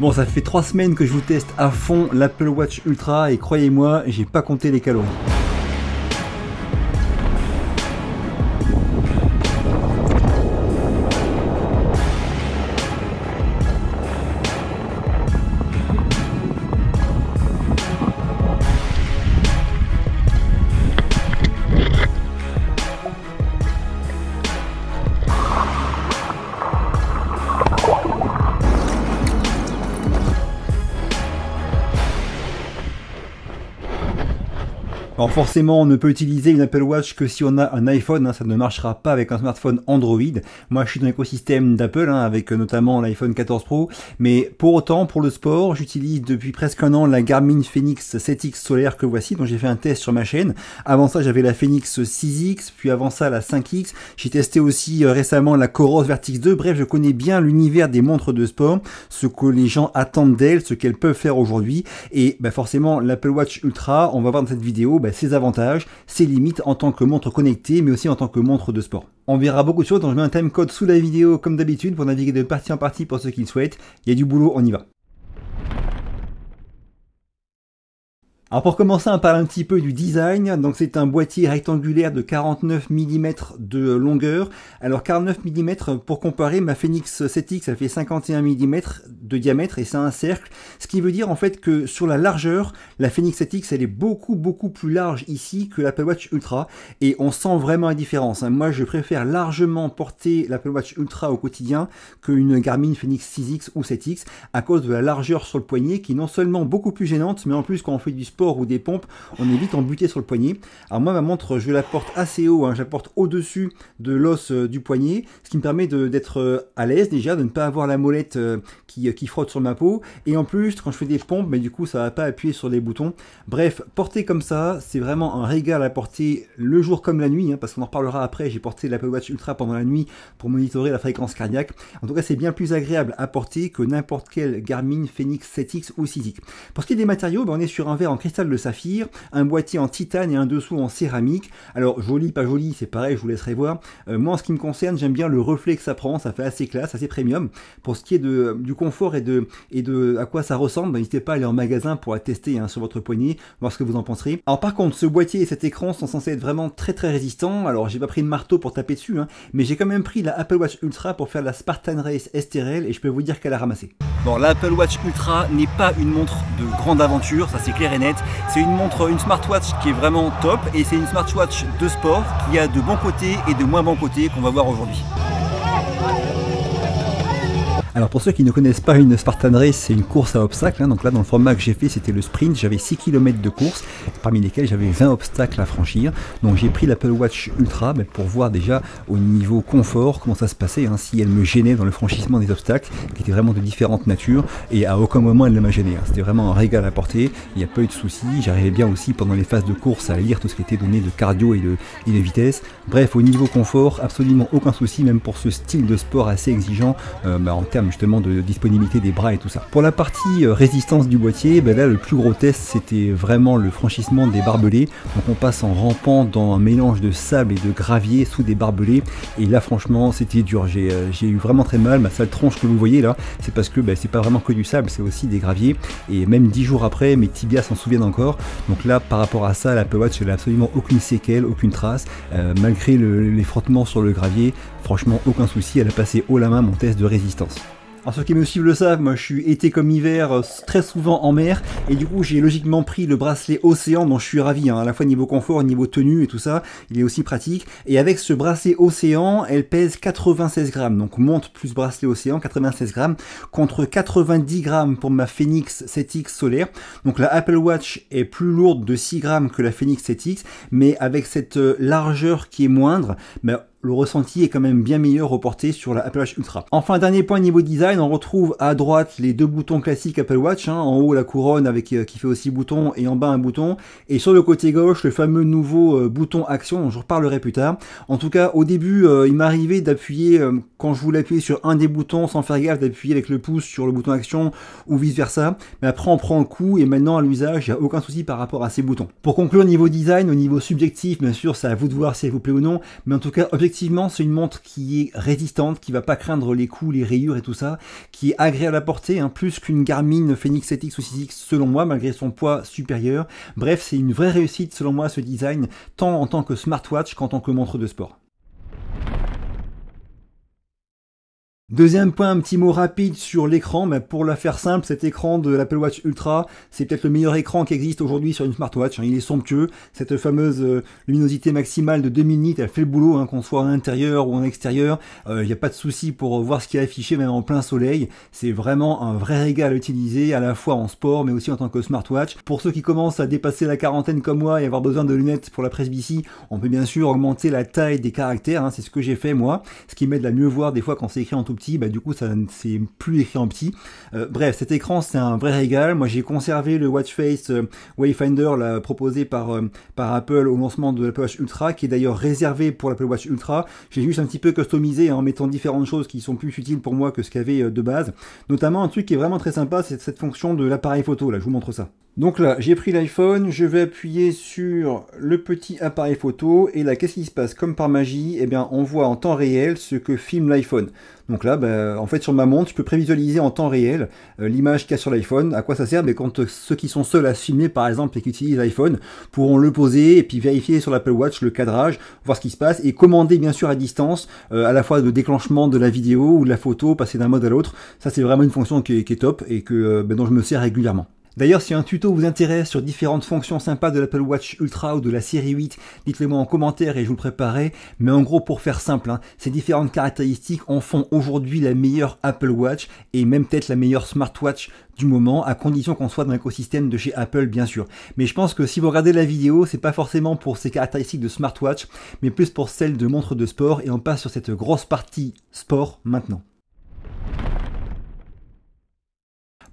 Bon, ça fait trois semaines que je vous teste à fond l'Apple Watch Ultra et croyez-moi, j'ai pas compté les calories. forcément, on ne peut utiliser une Apple Watch que si on a un iPhone, hein, ça ne marchera pas avec un smartphone Android. Moi, je suis dans l'écosystème d'Apple, hein, avec euh, notamment l'iPhone 14 Pro, mais pour autant, pour le sport, j'utilise depuis presque un an la Garmin Phoenix 7X solaire que voici, dont j'ai fait un test sur ma chaîne. Avant ça, j'avais la Phoenix 6X, puis avant ça, la 5X. J'ai testé aussi euh, récemment la Coros Vertix 2. Bref, je connais bien l'univers des montres de sport, ce que les gens attendent d'elles, ce qu'elles peuvent faire aujourd'hui. Et bah, forcément, l'Apple Watch Ultra, on va voir dans cette vidéo, bah, ses avantages, ses limites en tant que montre connectée, mais aussi en tant que montre de sport. On verra beaucoup de choses, donc je mets un timecode sous la vidéo comme d'habitude pour naviguer de partie en partie pour ceux qui le souhaitent. Il y a du boulot, on y va. Alors pour commencer, on parle un petit peu du design. Donc c'est un boîtier rectangulaire de 49 mm de longueur. Alors 49 mm, pour comparer, ma Phoenix 7X, elle fait 51 mm de diamètre et c'est un cercle. Ce qui veut dire en fait que sur la largeur, la Phoenix 7X, elle est beaucoup beaucoup plus large ici que l'Apple Watch Ultra. Et on sent vraiment la différence. Hein. Moi, je préfère largement porter l'Apple Watch Ultra au quotidien qu'une Garmin Phoenix 6X ou 7X à cause de la largeur sur le poignet qui est non seulement beaucoup plus gênante, mais en plus quand on fait du sport, ou des pompes, on est vite embuté sur le poignet. Alors moi, ma montre, je la porte assez haut, hein. je la porte au-dessus de l'os euh, du poignet, ce qui me permet d'être euh, à l'aise déjà, de ne pas avoir la molette euh, qui, frotte sur ma peau. Et en plus, quand je fais des pompes, mais du coup, ça va pas appuyer sur les boutons. Bref, porter comme ça, c'est vraiment un régal à porter le jour comme la nuit, hein, parce qu'on en reparlera après. J'ai porté l'Apple Watch Ultra pendant la nuit pour monitorer la fréquence cardiaque. En tout cas, c'est bien plus agréable à porter que n'importe quel Garmin, Phoenix 7X ou 6X. Pour ce qui est des matériaux, ben, on est sur un verre en cristal cristal de saphir, un boîtier en titane et un dessous en céramique. Alors joli, pas joli, c'est pareil, je vous laisserai voir. Euh, moi en ce qui me concerne, j'aime bien le reflet que ça prend, ça fait assez classe, assez premium. Pour ce qui est de, du confort et de, et de à quoi ça ressemble, ben, n'hésitez pas à aller en magasin pour la tester hein, sur votre poignet, voir ce que vous en penserez. Alors par contre, ce boîtier et cet écran sont censés être vraiment très très résistants. Alors j'ai pas pris de marteau pour taper dessus, hein, mais j'ai quand même pris la Apple Watch Ultra pour faire la Spartan Race STRL et je peux vous dire qu'elle a ramassé. Bon, l'Apple Watch Ultra n'est pas une montre de grande aventure, ça c'est clair et net. C'est une montre, une smartwatch qui est vraiment top et c'est une smartwatch de sport qui a de bons côtés et de moins bons côtés qu'on va voir aujourd'hui. Alors pour ceux qui ne connaissent pas une Spartan Race, c'est une course à obstacles. Hein. Donc là, dans le format que j'ai fait, c'était le sprint. J'avais 6 km de course, parmi lesquels j'avais 20 obstacles à franchir. Donc j'ai pris l'Apple Watch Ultra ben, pour voir déjà au niveau confort comment ça se passait, hein, si elle me gênait dans le franchissement des obstacles, qui étaient vraiment de différentes natures. Et à aucun moment elle ne m'a gêné. Hein. C'était vraiment un régal à porter. Il n'y a pas eu de soucis. J'arrivais bien aussi pendant les phases de course à lire tout ce qui était donné de cardio et de, vitesse. Bref, au niveau confort, absolument aucun souci, même pour ce style de sport assez exigeant euh, ben, en termes justement de disponibilité des bras et tout ça. Pour la partie euh, résistance du boîtier, ben là le plus gros test c'était vraiment le franchissement des barbelés. Donc on passe en rampant dans un mélange de sable et de gravier sous des barbelés et là franchement c'était dur. J'ai euh, eu vraiment très mal, ma sale tronche que vous voyez là, c'est parce que ben, c'est pas vraiment que du sable, c'est aussi des graviers et même dix jours après mes tibias s'en souviennent encore. Donc là par rapport à ça, la Watch n'a absolument aucune séquelle, aucune trace, euh, malgré les frottements sur le gravier, franchement aucun souci, elle a passé haut la main mon test de résistance. Alors ceux qui me suivent le savent, moi je suis été comme hiver euh, très souvent en mer et du coup j'ai logiquement pris le bracelet océan dont je suis ravi, hein, à la fois niveau confort, niveau tenue et tout ça, il est aussi pratique. Et avec ce bracelet océan, elle pèse 96 grammes, donc monte plus bracelet océan 96 grammes contre 90 grammes pour ma Phoenix 7X solaire. Donc la Apple Watch est plus lourde de 6 grammes que la Phoenix 7X, mais avec cette euh, largeur qui est moindre, bah, le ressenti est quand même bien meilleur reporté sur la Apple Watch Ultra. Enfin, dernier point niveau design, on retrouve à droite les deux boutons classiques Apple Watch, hein. en haut la couronne avec euh, qui fait aussi bouton et en bas un bouton, et sur le côté gauche le fameux nouveau euh, bouton action dont je reparlerai plus tard. En tout cas, au début, euh, il m'arrivait d'appuyer quand je voulais appuyer sur un des boutons sans faire gaffe d'appuyer avec le pouce sur le bouton action ou vice versa, mais après on prend le coup et maintenant à l'usage, il n'y a aucun souci par rapport à ces boutons. Pour conclure, niveau design, au niveau subjectif, bien sûr, c'est à vous de voir si vous plaît ou non, mais en tout cas, objectif effectivement, c'est une montre qui est résistante, qui va pas craindre les coups, les rayures et tout ça, qui est agréable à porter, hein, plus qu'une Garmin Phoenix 7X ou 6X selon moi, malgré son poids supérieur. Bref, c'est une vraie réussite selon moi ce design, tant en tant que smartwatch qu'en tant que montre de sport. Deuxième point, un petit mot rapide sur l'écran. Mais pour la faire simple, cet écran de l'Apple Watch Ultra, c'est peut-être le meilleur écran qui existe aujourd'hui sur une smartwatch. Hein. Il est somptueux. Cette fameuse euh, luminosité maximale de 2000 nits, elle fait le boulot, hein, qu'on soit en intérieur ou en extérieur. Il euh, n'y a pas de souci pour euh, voir ce qui est affiché, même en plein soleil. C'est vraiment un vrai régal à utiliser, à la fois en sport, mais aussi en tant que smartwatch. Pour ceux qui commencent à dépasser la quarantaine comme moi et avoir besoin de lunettes pour la presbytie, on peut bien sûr augmenter la taille des caractères. Hein. c'est ce que j'ai fait moi, ce qui m'aide à mieux voir des fois quand c'est écrit en tout bah, du coup ça ne s'est plus écrit en petit. Euh, bref, cet écran c'est un vrai régal. Moi j'ai conservé le Watch Face euh, Wayfinder proposé par, euh, par Apple au lancement de l'Apple Watch Ultra, qui est d'ailleurs réservé pour l'Apple Watch Ultra. J'ai juste un petit peu customisé hein, en mettant différentes choses qui sont plus utiles pour moi que ce qu'il y avait de base. Notamment un truc qui est vraiment très sympa, c'est cette fonction de l'appareil photo. Là, je vous montre ça. Donc là, j'ai pris l'iPhone, je vais appuyer sur le petit appareil photo et là, qu'est-ce qui se passe Comme par magie, eh bien, on voit en temps réel ce que filme l'iPhone. Donc là, ben, en fait, sur ma montre, je peux prévisualiser en temps réel euh, l'image qu'il y a sur l'iPhone. À quoi ça sert Mais quand euh, ceux qui sont seuls à se filmer, par exemple, et qui utilisent l'iPhone, pourront le poser et puis vérifier sur l'Apple Watch le cadrage, voir ce qui se passe et commander bien sûr à distance, euh, à la fois le déclenchement de la vidéo ou de la photo, passer d'un mode à l'autre. Ça, c'est vraiment une fonction qui est, top et que ben, dont je me sers régulièrement. D'ailleurs, si un tuto vous intéresse sur différentes fonctions sympas de l'Apple Watch Ultra ou de la série 8, dites-le moi en commentaire et je vous le préparerai. Mais en gros, pour faire simple, hein, ces différentes caractéristiques en font aujourd'hui la meilleure Apple Watch et même peut-être la meilleure smartwatch du moment, à condition qu'on soit dans l'écosystème de chez Apple, bien sûr. Mais je pense que si vous regardez la vidéo, c'est pas forcément pour ces caractéristiques de smartwatch, mais plus pour celles de montre de sport. Et on passe sur cette grosse partie sport maintenant.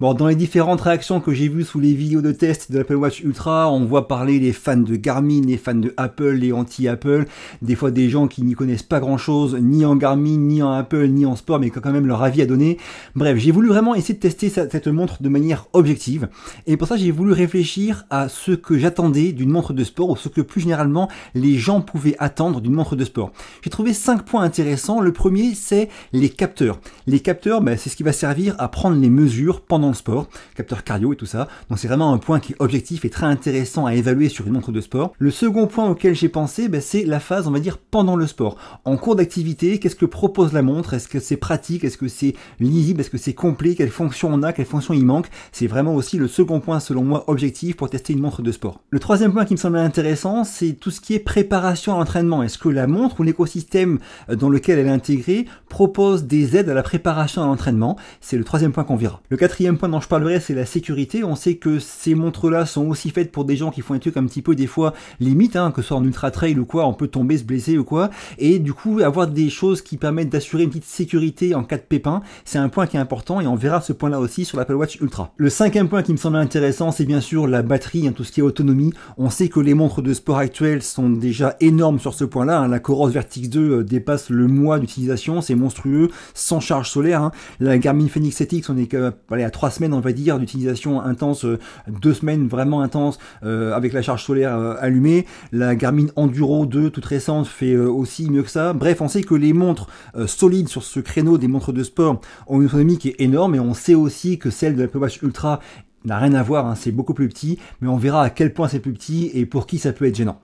dans les différentes réactions que j'ai vues sous les vidéos de test de l'Apple Watch Ultra, on voit parler les fans de Garmin, les fans de Apple, les anti-Apple, des fois des gens qui n'y connaissent pas grand-chose, ni en Garmin, ni en Apple, ni en sport, mais qui ont quand même leur avis à donner. Bref, j'ai voulu vraiment essayer de tester cette montre de manière objective, et pour ça j'ai voulu réfléchir à ce que j'attendais d'une montre de sport, ou ce que plus généralement les gens pouvaient attendre d'une montre de sport. J'ai trouvé cinq points intéressants. Le premier, c'est les capteurs. Les capteurs, ben c'est ce qui va servir à prendre les mesures pendant sport, capteur cardio et tout ça. Donc c'est vraiment un point qui est objectif et très intéressant à évaluer sur une montre de sport. Le second point auquel j'ai pensé, ben, c'est la phase, on va dire, pendant le sport. En cours d'activité, qu'est-ce que propose la montre Est-ce que c'est pratique Est-ce que c'est lisible Est-ce que c'est complet Quelle fonction on a Quelle fonction il manque C'est vraiment aussi le second point, selon moi, objectif pour tester une montre de sport. Le troisième point qui me semble intéressant, c'est tout ce qui est préparation à l'entraînement. Est-ce que la montre ou l'écosystème euh, dans lequel elle est intégrée propose des aides à la préparation à l'entraînement C'est le troisième point qu'on verra. Le quatrième point dont je parlerai, c'est la sécurité. On sait que ces montres-là sont aussi faites pour des gens qui font un truc un petit peu des fois limite, hein, que ce soit en ultra trail ou quoi, on peut tomber, se blesser ou quoi. Et du coup, avoir des choses qui permettent d'assurer une petite sécurité en cas de pépin, c'est un point qui est important et on verra ce point-là aussi sur l'Apple Watch Ultra. Le cinquième point qui me semble intéressant, c'est bien sûr la batterie, hein, tout ce qui est autonomie. On sait que les montres de sport actuelles sont déjà énormes sur ce point-là. Hein. La Coros Vertix 2 euh, dépasse le mois d'utilisation, c'est monstrueux, sans charge solaire. La Garmin Fenix 7X, on est euh, à 3 semaine semaines, on va dire, d'utilisation intense, euh, deux semaines vraiment intense euh, avec la charge solaire euh, allumée. La Garmin Enduro 2, toute récente, fait aussi mieux que ça. Bref, on sait que les montres solides sur ce créneau des montres de sport ont une autonomie qui est énorme et on sait aussi que celle de la Watch Ultra n'a rien à voir, hein, c'est beaucoup plus petit, mais on verra à quel point c'est plus petit et pour qui ça peut être gênant.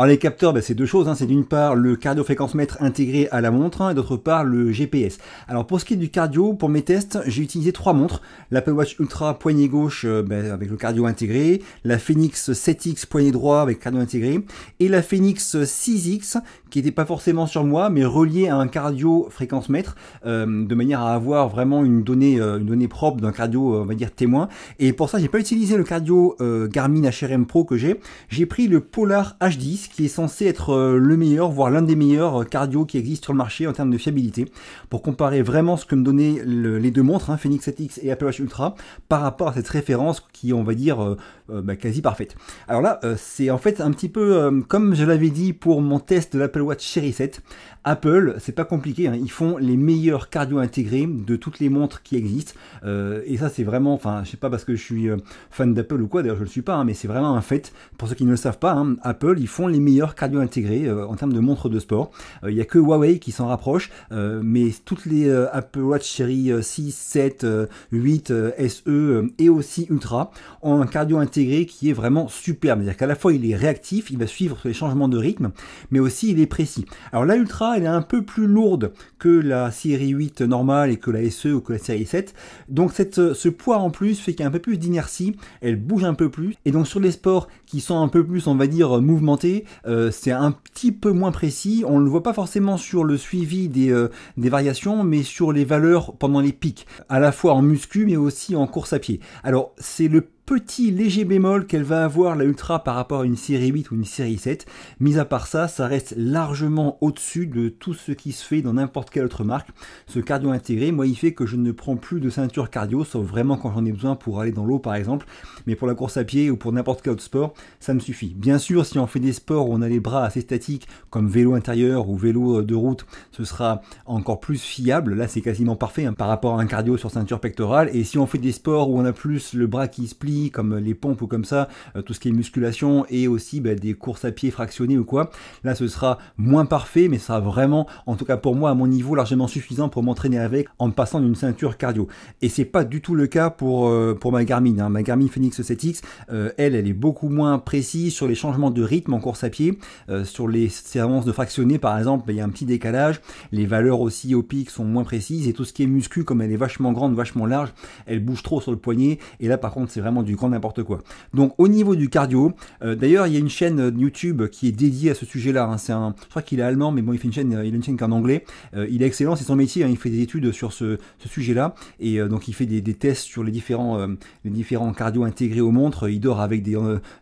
Alors les capteurs, ben, c'est deux choses. Hein. C'est d'une part le cardio-fréquence-mètre intégré à la montre et d'autre part le GPS. Alors pour ce qui est du cardio, pour mes tests, j'ai utilisé trois montres. L'Apple Watch Ultra poignée gauche euh, ben, avec le cardio intégré, la Phoenix 7X poignée droit avec cardio intégré et la Phoenix 6X qui n'était pas forcément sur moi, mais relié à un cardio fréquence mètre, euh, de manière à avoir vraiment une donnée, euh, une donnée propre d'un cardio, euh, on va dire témoin. Et pour ça, j'ai pas utilisé le cardio Garmin HRM Pro que j'ai. J'ai pris le Polar H10, qui est censé être le meilleur, voire l'un des meilleurs cardio qui existe sur le marché en termes de fiabilité, pour comparer vraiment ce que me donnaient les deux montres, hein, Phoenix 7X et Apple Watch Ultra, par rapport à cette référence qui, on va dire, euh, bah, quasi parfaite. Alors là, euh, c'est en fait un petit peu euh, comme je l'avais dit pour mon test de l'Apple Watch Series 7. Apple, c'est pas compliqué, hein. ils font les meilleurs cardio intégrés de toutes les montres qui existent. Euh, et ça, c'est vraiment, enfin, je sais pas parce que je suis euh, fan d'Apple ou quoi, d'ailleurs je le suis pas, hein, mais c'est vraiment un fait. Pour ceux qui ne le savent pas, hein, Apple, ils font les meilleurs cardio intégrés euh, en termes de montres de sport. Il n'y a que Huawei qui s'en rapproche, mais toutes les Apple Watch série 6, 7, 8, SE et aussi Ultra ont un cardio intégré qui est vraiment superbe. C'est-à-dire qu'à la fois il est réactif, il va suivre les changements de rythme, mais aussi il est précis. Alors là Ultra, elle est un peu plus lourde que la série 8 normale et que la SE ou que la série 7. Donc cette, euh, ce poids en plus fait qu'il y a un peu plus d'inertie, elle bouge un peu plus. Et donc sur les sports qui sont un peu plus, on va dire, euh, mouvementés, euh, c'est un petit peu moins précis. On ne le voit pas forcément sur le suivi des, des variations, mais sur les valeurs pendant les pics, à la fois en muscu mais aussi en course à pied. Alors c'est le petit léger bémol qu'elle va avoir la Ultra par rapport à une série 8 ou une série 7. Mis à part ça, ça reste largement au-dessus de tout ce qui se fait dans n'importe quelle autre marque. Ce cardio intégré, moi, il fait que je ne prends plus de ceinture cardio, sauf vraiment quand j'en ai besoin pour aller dans l'eau par exemple. Mais pour la course à pied ou pour n'importe quel autre sport, ça me suffit. Bien sûr, si on fait des sports où on a les bras assez statiques, comme vélo intérieur ou vélo euh, de route, ce sera encore plus fiable. Là, c'est quasiment parfait hein, par rapport à un cardio sur ceinture pectorale. Et si on fait des sports où on a plus le bras qui se plie, comme les pompes ou comme ça, euh, tout ce qui est musculation et aussi bah, des courses à pied fractionnées ou quoi. Là, ce sera moins parfait, mais ça sera vraiment, en tout cas pour moi, à mon niveau, largement suffisant pour m'entraîner avec en passant d'une ceinture cardio. Et c'est pas du tout le cas pour, euh, pour ma Garmin. Hein. Ma Garmin Phoenix 7X, euh, elle, elle est beaucoup moins précise sur les changements de rythme en course à pied, sur les séances de fractionnées par exemple, bah, il y a un petit décalage. Les valeurs aussi au pic sont moins précises et tout ce qui est muscu, comme elle est vachement grande, vachement large, elle bouge trop sur le poignet. Et là, par contre, c'est vraiment du du grand n'importe quoi. Donc au niveau du cardio, euh, d'ailleurs il y a une chaîne euh, YouTube qui est dédiée à ce sujet-là. Hein. c'est un, je crois qu'il est allemand, mais bon il fait une chaîne, euh, il a une chaîne qu'en anglais. il est excellent, c'est son métier, hein. il fait des études sur ce, sujet-là et donc il fait des, tests sur les différents, les différents cardio intégrés aux montres. Il dort avec des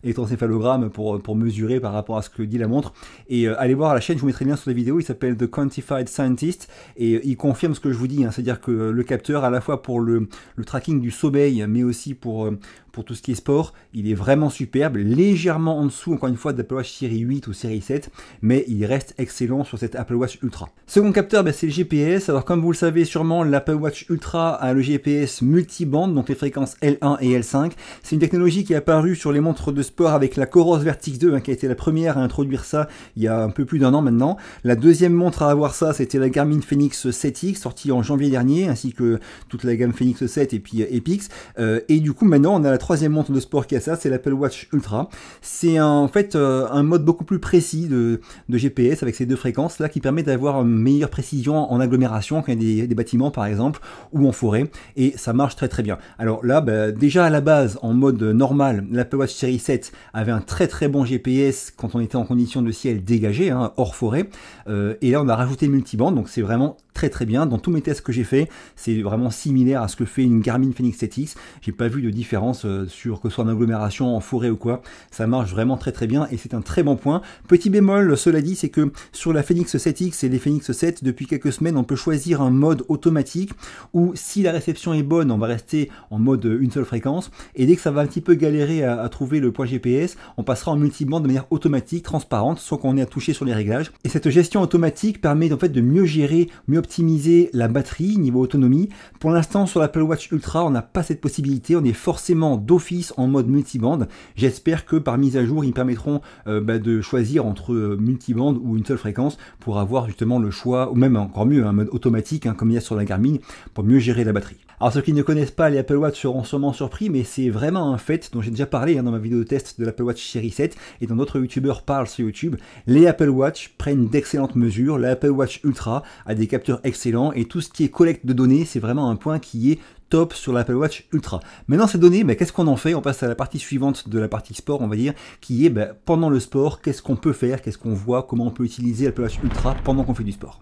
électroencéphalogrammes pour pour mesurer par rapport à ce que dit la montre. Et allez voir la chaîne, je vous mettrai le lien sur la vidéo. Il s'appelle The Quantified Scientist et il confirme ce que je vous dis, hein. c'est-à-dire que le capteur à la fois pour le, le tracking du sommeil, mais aussi pour, pour tout ce qui est sport, il est vraiment superbe, légèrement en dessous encore une fois d'Apple Watch série 8 ou série 7, mais il reste excellent sur cette Apple Watch Ultra. Second capteur, bah, c'est le GPS. Alors comme vous le savez sûrement, l'Apple Watch Ultra a le GPS multiband, donc les fréquences L1 et L5. C'est une technologie qui est apparue sur les montres de sport avec la Coros Vertix 2, hein, qui a été la première à introduire ça il y a un peu plus d'un an maintenant. La deuxième montre à avoir ça, c'était la Garmin Phoenix 7X, sortie en janvier dernier, ainsi que toute la gamme Phoenix 7 et puis Epix. Euh, et du coup, maintenant, on a la troisième montre de sport qui a ça, c'est l'Apple Watch Ultra. C'est en fait euh, un mode beaucoup plus précis de, GPS avec ces deux fréquences là qui permet d'avoir une meilleure précision en agglomération quand il y a des, bâtiments par exemple ou en forêt et ça marche très très bien. Alors là, bah, déjà à la base en mode normal, l'Apple Watch Series 7 avait un très très bon GPS quand on était en condition de ciel dégagé, hein, hors forêt. Euh, et là on a rajouté multiband, donc c'est vraiment très très bien. Dans tous mes tests que j'ai fait, c'est vraiment similaire à ce que fait une Garmin Fenix 7X. J'ai pas vu de différence euh, sur que ce soit en agglomération, en forêt ou quoi. Ça marche vraiment très très bien et c'est un très bon point. Petit bémol, cela dit, c'est que sur la Fenix 7X et les Fenix 7, depuis quelques semaines, on peut choisir un mode automatique où si la réception est bonne, on va rester en mode euh, une seule fréquence. Et dès que ça va un petit peu galérer à, trouver le point GPS, on passera en multiband de manière automatique, transparente, sans qu'on ait à toucher sur les réglages. Et cette gestion automatique permet en fait de mieux gérer, mieux optimiser la batterie niveau autonomie. Pour l'instant, sur l'Apple Watch Ultra, on n'a pas cette possibilité. On est forcément d'office en mode multiband. J'espère que par mise à jour, ils permettront euh, bah, de choisir entre euh, multiband ou une seule fréquence pour avoir justement le choix, ou même encore mieux, un mode automatique, hein, comme il y a sur la Garmin, pour mieux gérer la batterie. Alors ceux qui ne connaissent pas les Apple Watch seront sûrement surpris, mais c'est vraiment un fait dont j'ai déjà parlé hein, dans ma vidéo de test de l'Apple Watch Series 7 et dont d'autres youtubeurs parlent sur YouTube. Les Apple Watch prennent d'excellentes mesures, l'Apple Watch Ultra a des capteurs excellents et tout ce qui est collecte de données, c'est vraiment un point qui est top sur l'Apple Watch Ultra. Maintenant, ces données, ben, qu'est-ce qu'on en fait On passe à la partie suivante de la partie sport, on va dire, qui est ben, pendant le sport, qu'est-ce qu'on peut faire, qu'est-ce qu'on voit, comment on peut utiliser l'Apple Watch Ultra pendant qu'on fait du sport.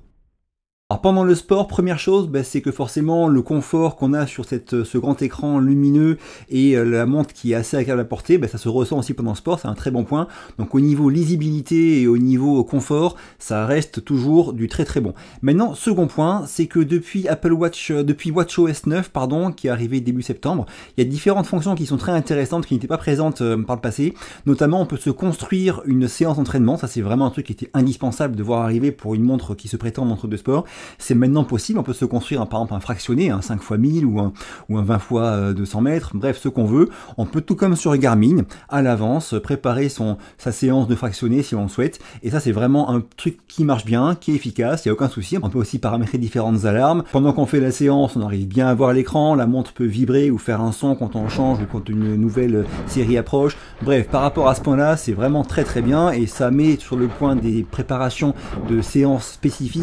Alors pendant le sport, première chose, ben, c'est que forcément le confort qu'on a sur cette, euh, ce grand écran lumineux et euh, la montre qui est assez agréable à porter, ben, ça se ressent aussi pendant le sport, c'est un très bon point. Donc au niveau lisibilité et au niveau euh, confort, ça reste toujours du très très bon. Maintenant, second point, c'est que depuis Apple Watch, depuis WatchOS 9, pardon, qui est arrivé début septembre, il y a différentes fonctions qui sont très intéressantes, qui n'étaient pas présentes par le passé. Notamment, on peut se construire une séance d'entraînement, ça c'est vraiment un truc qui était indispensable de voir arriver pour une montre qui se prétend montre de sport c'est maintenant possible. On peut se construire, un, par exemple, un fractionné, un 5 x 1000 ou un, ou un 20 x 200 mètres, bref, ce qu'on veut. On peut tout comme sur Garmin, à l'avance, préparer son, sa séance de fractionné si on le souhaite. Et ça, c'est vraiment un truc qui marche bien, qui est efficace, il n'y a aucun souci. On peut aussi paramétrer différentes alarmes. Pendant qu'on fait la séance, on arrive bien à voir l'écran, la montre peut vibrer ou faire un son quand on change ou quand une nouvelle euh, série approche. Bref, par rapport à ce point-là, c'est vraiment très très bien et ça met sur le point des préparations de séances spécifiques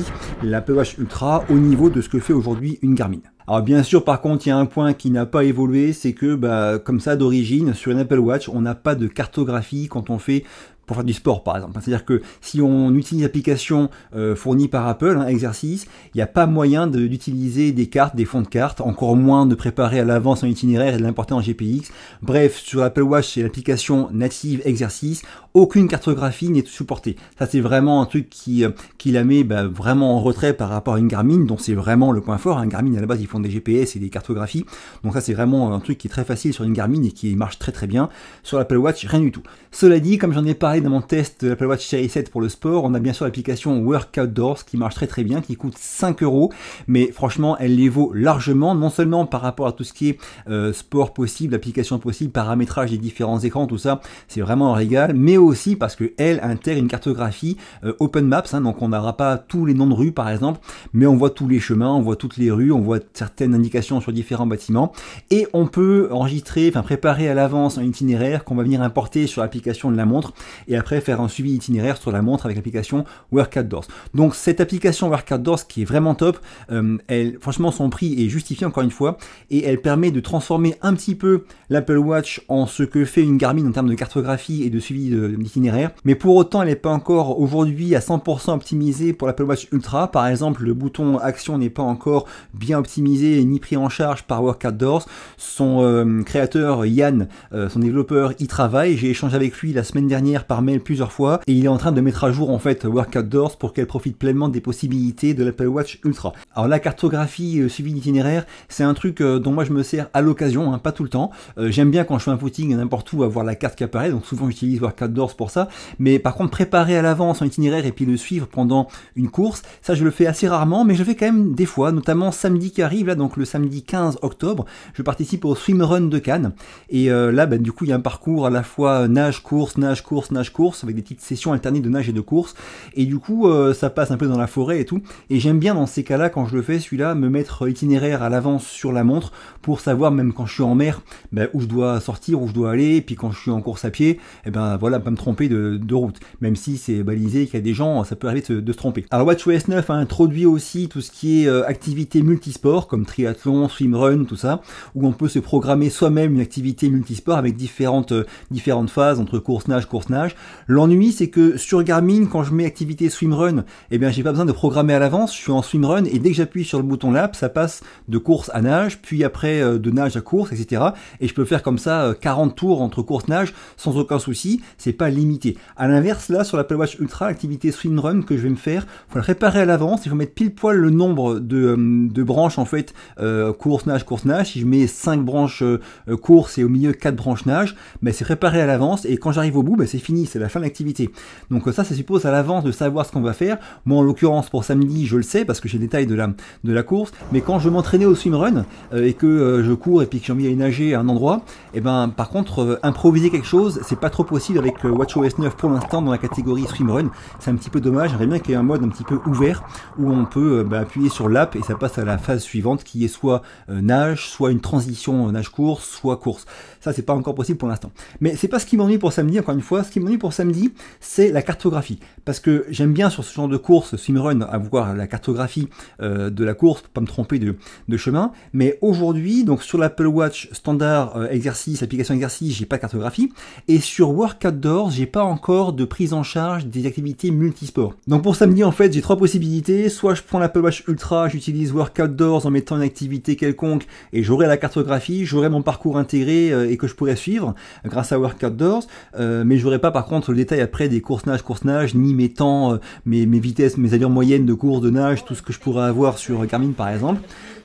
la Ultra au niveau de ce que fait aujourd'hui une Garmin. Alors bien sûr par contre il y a un point qui n'a pas évolué, c'est que bah, comme ça d'origine sur une Apple Watch on n'a pas de cartographie quand on fait pour faire du sport par exemple. C'est-à-dire que si on utilise l'application euh, fournie par Apple, un hein, exercice, il n'y a pas moyen d'utiliser des cartes, des fonds de cartes, encore moins de préparer à l'avance un itinéraire et de l'importer en GPX. Bref, sur Apple Watch, c'est l'application native exercice, aucune cartographie n'est supportée. Ça c'est vraiment un truc qui, euh, qui la met bah, vraiment en retrait par rapport à une Garmin, dont c'est vraiment le point fort. Un hein. Garmin à la base ils font des GPS et des cartographies, donc ça c'est vraiment un truc qui est très facile sur une Garmin et qui marche très très bien. Sur l'Apple Watch, rien du tout. Cela dit, comme j'en ai parlé dans mon test de l'Apple Watch Series 7 pour le sport, on a bien sûr l'application Work Outdoors qui marche très très bien, qui coûte 5 euros, mais franchement elle les vaut largement, non seulement par rapport à tout ce qui est euh, sport possible, application possible, paramétrage des différents écrans, tout ça, c'est vraiment un régal, mais aussi parce que elle intègre une cartographie euh, Open Maps, hein, donc on n'aura pas tous les noms de rues par exemple, mais on voit tous les chemins, on voit toutes les rues, on voit certaines indications sur différents bâtiments et on peut enregistrer, enfin préparer à l'avance un itinéraire qu'on va venir importer sur l'application de la montre et après faire un suivi itinéraire sur la montre avec l'application Work Outdoors. Donc cette application Work Outdoors qui est vraiment top, euh, elle, franchement son prix est justifié encore une fois et elle permet de transformer un petit peu l'Apple Watch en ce que fait une Garmin en termes de cartographie et de suivi de, l'itinéraire. Euh, Mais pour autant, elle n'est pas encore aujourd'hui à 100% optimisée pour l'Apple Watch Ultra. Par exemple, le bouton action n'est pas encore bien optimisé ni pris en charge par Workout Doors. Son euh, créateur Yann, euh, son développeur, y travaille. J'ai échangé avec lui la semaine dernière par mail plusieurs fois et il est en train de mettre à jour en fait Workout Doors pour qu'elle profite pleinement des possibilités de l'Apple Watch Ultra. Alors la cartographie suivie d'itinéraire, c'est un truc dont moi je me sers à l'occasion, hein, pas tout le temps. J'aime bien quand je fais un footing n'importe où avoir la carte qui apparaît, donc souvent j'utilise Workout Doors pour ça. Mais par contre, préparer à l'avance un itinéraire et puis le suivre pendant une course, ça je le fais assez rarement, mais je le fais quand même des fois, notamment samedi qui arrive, là, donc le samedi 15 octobre, je participe au swimrun de Cannes. Et euh, là, ben, du coup, il y a un parcours à la fois nage, course, nage, course, nage, course, avec des petites sessions alternées de nage et de course. Et du coup, euh, ça passe un peu dans la forêt et tout. Et j'aime bien dans ces cas-là, quand je le fais, celui-là, me mettre itinéraire à l'avance sur la montre pour savoir, même quand je suis en mer, ben, où je dois sortir, où je dois aller. Et puis quand je suis en course à pied, et eh ben voilà, tromper de, route. Même si c'est balisé qu'il y a des gens, ça peut arriver de se, tromper. Alors WatchOS 9 a hein, introduit aussi tout ce qui est euh, activité multisport, comme triathlon, swimrun, tout ça, où on peut se programmer soi-même une activité multisport avec différentes, euh, différentes phases entre course-nage, course-nage. L'ennui, c'est que sur Garmin, quand je mets activité swimrun, eh bien, j'ai pas besoin de programmer à l'avance, je suis en swimrun et dès que j'appuie sur le bouton lap, ça passe de course à nage, puis après euh, de nage à course, etc. Et je peux faire comme ça 40 tours entre course-nage sans aucun souci. C'est limité. À l'inverse, là, sur l'Apple Watch Ultra, l'activité Swim Run que je vais me faire, faut la réparer à l'avance, il faut mettre pile poil le nombre de, euh, branches, en fait, euh, course, nage, course, nage. Si je mets 5 branches euh, course et au milieu 4 branches nage, mais ben, c'est réparé à l'avance et quand j'arrive au bout, ben, c'est fini, c'est la fin de l'activité. Donc ça, ça suppose à l'avance de savoir ce qu'on va faire. Moi, en l'occurrence, pour samedi, je le sais parce que j'ai des détails de la, de la course, mais quand je m'entraînais au Swim Run et que je cours et puis que j'ai envie d'aller nager à un endroit, et eh ben par contre, improviser quelque chose, c'est pas trop possible avec WatchOS 9 pour l'instant dans la catégorie swimrun. C'est un petit peu dommage. J'aimerais bien qu'il y ait un mode un petit peu ouvert où on peut euh, bah, appuyer sur l'app et ça passe à la phase suivante qui est soit euh, nage, soit une transition euh, nage-course, soit course. Ça, c'est pas encore possible pour l'instant. Mais c'est pas ce qui m'ennuie pour samedi, encore une fois. Ce qui m'ennuie pour samedi, c'est la cartographie. Parce que j'aime bien sur ce genre de course, swimrun, avoir la cartographie euh, de la course pour pas me tromper de, chemin. Mais aujourd'hui, donc sur l'Apple Watch standard, euh, exercice, application exercice, j'ai pas de cartographie. Et sur Workout Doors, j'ai pas encore de prise en charge des activités multisports. Donc pour samedi, en fait, j'ai trois possibilités. Soit je prends l'Apple Watch Ultra, j'utilise Work Outdoors en mettant une activité quelconque et j'aurai la cartographie, j'aurai mon parcours intégré euh, et que je pourrais suivre grâce à Workout Doors, euh, mais je n'aurai pas par contre le détail après des courses nage, courses nage, ni mes temps, euh, mes, mes vitesses, mes allures moyennes de course, de nage, tout ce que je pourrais avoir sur Garmin par exemple.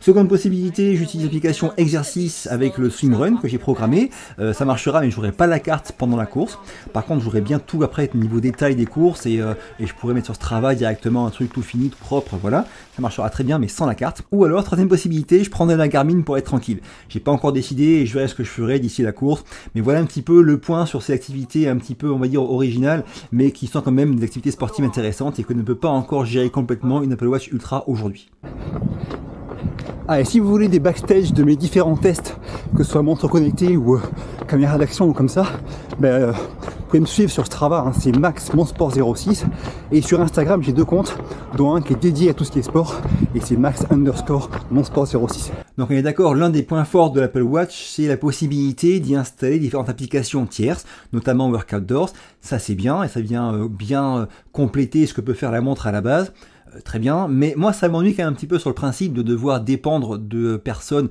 Seconde possibilité, j'utilise l'application exercice avec le Run que j'ai programmé. Euh, ça marchera, mais je n'aurai pas la carte pendant la course. Par contre, j'aurai bien tout après niveau détail des courses et, euh, je pourrais mettre sur ce travail directement un truc tout fini, tout propre. Voilà, ça marchera très bien, mais sans la carte. Ou alors, troisième possibilité, je prendrai la Garmin pour être tranquille. J'ai pas encore décidé et je verrai ce que je ferai d'ici la course. Mais voilà un petit peu le point sur ces activités un petit peu, on va dire, originales, mais qui sont quand même des activités sportives intéressantes et que ne peut pas encore gérer complètement une Apple Watch Ultra aujourd'hui. Ah, si vous voulez des backstage de mes différents tests, que ce soit montre connectée ou euh, caméra d'action ou comme ça, ben, euh, vous pouvez me suivre sur Strava, hein, c'est Max 06. Et sur Instagram, j'ai deux comptes, dont un qui est dédié à tout ce qui est sport, et c'est Max underscore 06. Donc on est d'accord, l'un des points forts de l'Apple Watch, c'est la possibilité d'y installer différentes applications tierces, notamment Workout Doors. Ça c'est bien, et ça vient euh, bien compléter ce que peut faire la montre à la base. Euh, très bien, mais moi ça m'ennuie quand même un petit peu sur le principe de devoir dépendre de personnes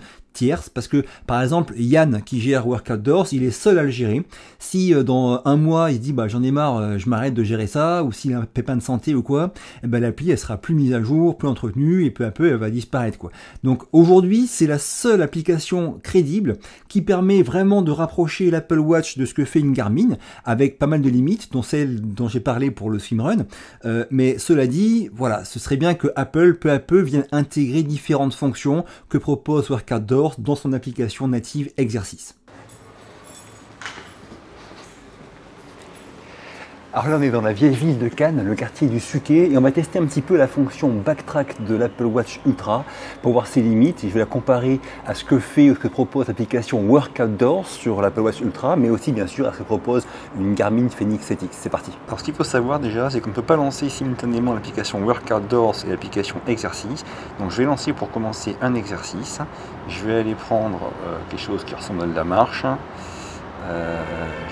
parce que par exemple Yann qui gère Workout Doors, il est seul à le gérer. Si euh, dans euh, un mois il dit bah, j'en ai marre, euh, je m'arrête de gérer ça, ou s'il a un pépin de santé ou quoi, eh ben, l'appli elle sera plus mise à jour, plus entretenue et peu à peu elle va disparaître quoi. Donc aujourd'hui c'est la seule application crédible qui permet vraiment de rapprocher l'Apple Watch de ce que fait une Garmin avec pas mal de limites dont celle dont j'ai parlé pour le swimrun. mais cela dit voilà ce serait bien que Apple peu à peu vienne intégrer différentes fonctions que propose Workout dans son application native Exercice. Alors là, on est dans la vieille ville de Cannes, le quartier du Suquet, et on va tester un petit peu la fonction backtrack de l'Apple Watch Ultra pour voir ses limites. Et je vais la comparer à ce que fait ou ce que propose l'application Workout Outdoors sur l'Apple Watch Ultra, mais aussi bien sûr à ce que propose une Garmin Fenix 7X. C'est parti. Alors ce qu'il faut savoir déjà, c'est qu'on ne peut pas lancer simultanément l'application Work Outdoors et l'application Exercice. Donc je vais lancer pour commencer un exercice. Je vais aller prendre euh, quelque chose qui ressemble à de la marche. Euh,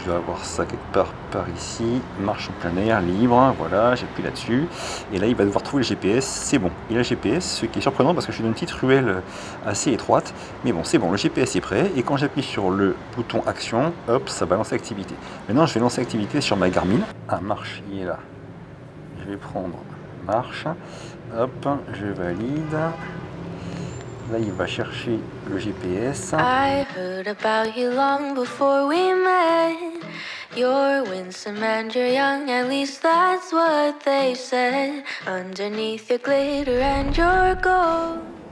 je dois avoir ça quelque part par ici. Marche en plein air, libre, voilà, j'appuie là-dessus. Et là, il va devoir trouver le GPS, c'est bon. Il a GPS, ce qui est surprenant parce que je suis dans une petite ruelle assez étroite. Mais bon, c'est bon, le GPS est prêt. Et quand j'appuie sur le bouton action, hop, ça va lancer activité Maintenant, je vais lancer l'activité sur ma Garmin. à ah, marche, il est là. Je vais prendre marche. Hop, je valide. Là, il va chercher le GPS. You're winsome and at least that's what they said. Underneath glitter and your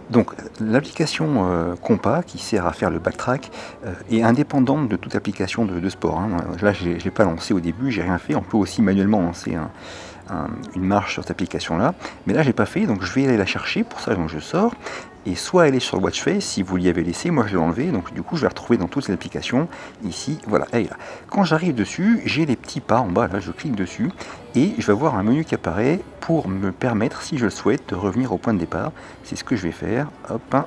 Donc l'application euh, Compa qui sert à faire le backtrack euh, est indépendante de toute application de, sport. Hein. Là je pas lancé au début, j'ai rien fait. On peut aussi manuellement lancer une marche sur cette application là. Mais là j'ai pas fait donc je vais aller la chercher. Pour ça donc je sors et soit elle est sur le watch face, si vous l'y avez laissé, moi je l'ai enlevé, donc du coup je vais retrouver dans toutes les applications, ici, voilà, Quand j'arrive dessus, j'ai les petits pas en bas, là je clique dessus, et je vais avoir un menu qui apparaît pour me permettre, si je le souhaite, de revenir au point de départ, c'est ce que je vais faire, hop, hein.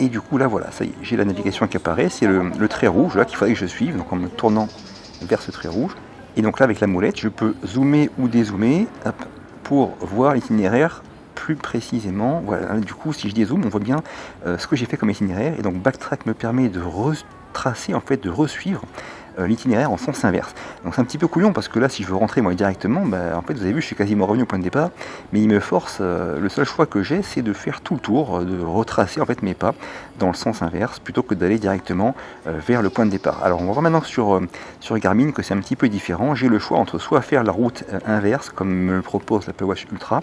et du coup là voilà, ça y est, j'ai la navigation qui apparaît, c'est le, trait rouge là qu'il faudrait que je suive, donc en me tournant vers ce trait rouge, et donc là avec la molette, je peux zoomer ou dézoomer, pour voir l'itinéraire plus précisément. Voilà, du coup, si je dézoome, on voit bien euh, ce que j'ai fait comme itinéraire. Et donc, Backtrack me permet de retracer, en fait, de resuivre euh, l'itinéraire en sens inverse. Donc c'est un petit peu couillon parce que là, si je veux rentrer moi directement, bah, en fait, vous avez vu, je suis quasiment revenu au point de départ, mais il me force, euh, le seul choix que j'ai, c'est de faire tout le tour, euh, de retracer en fait mes pas dans le sens inverse plutôt que d'aller directement vers le point de départ. Alors on voit maintenant sur, sur Garmin que c'est un petit peu différent. J'ai le choix entre soit faire la route inverse, comme me le propose la Watch Ultra,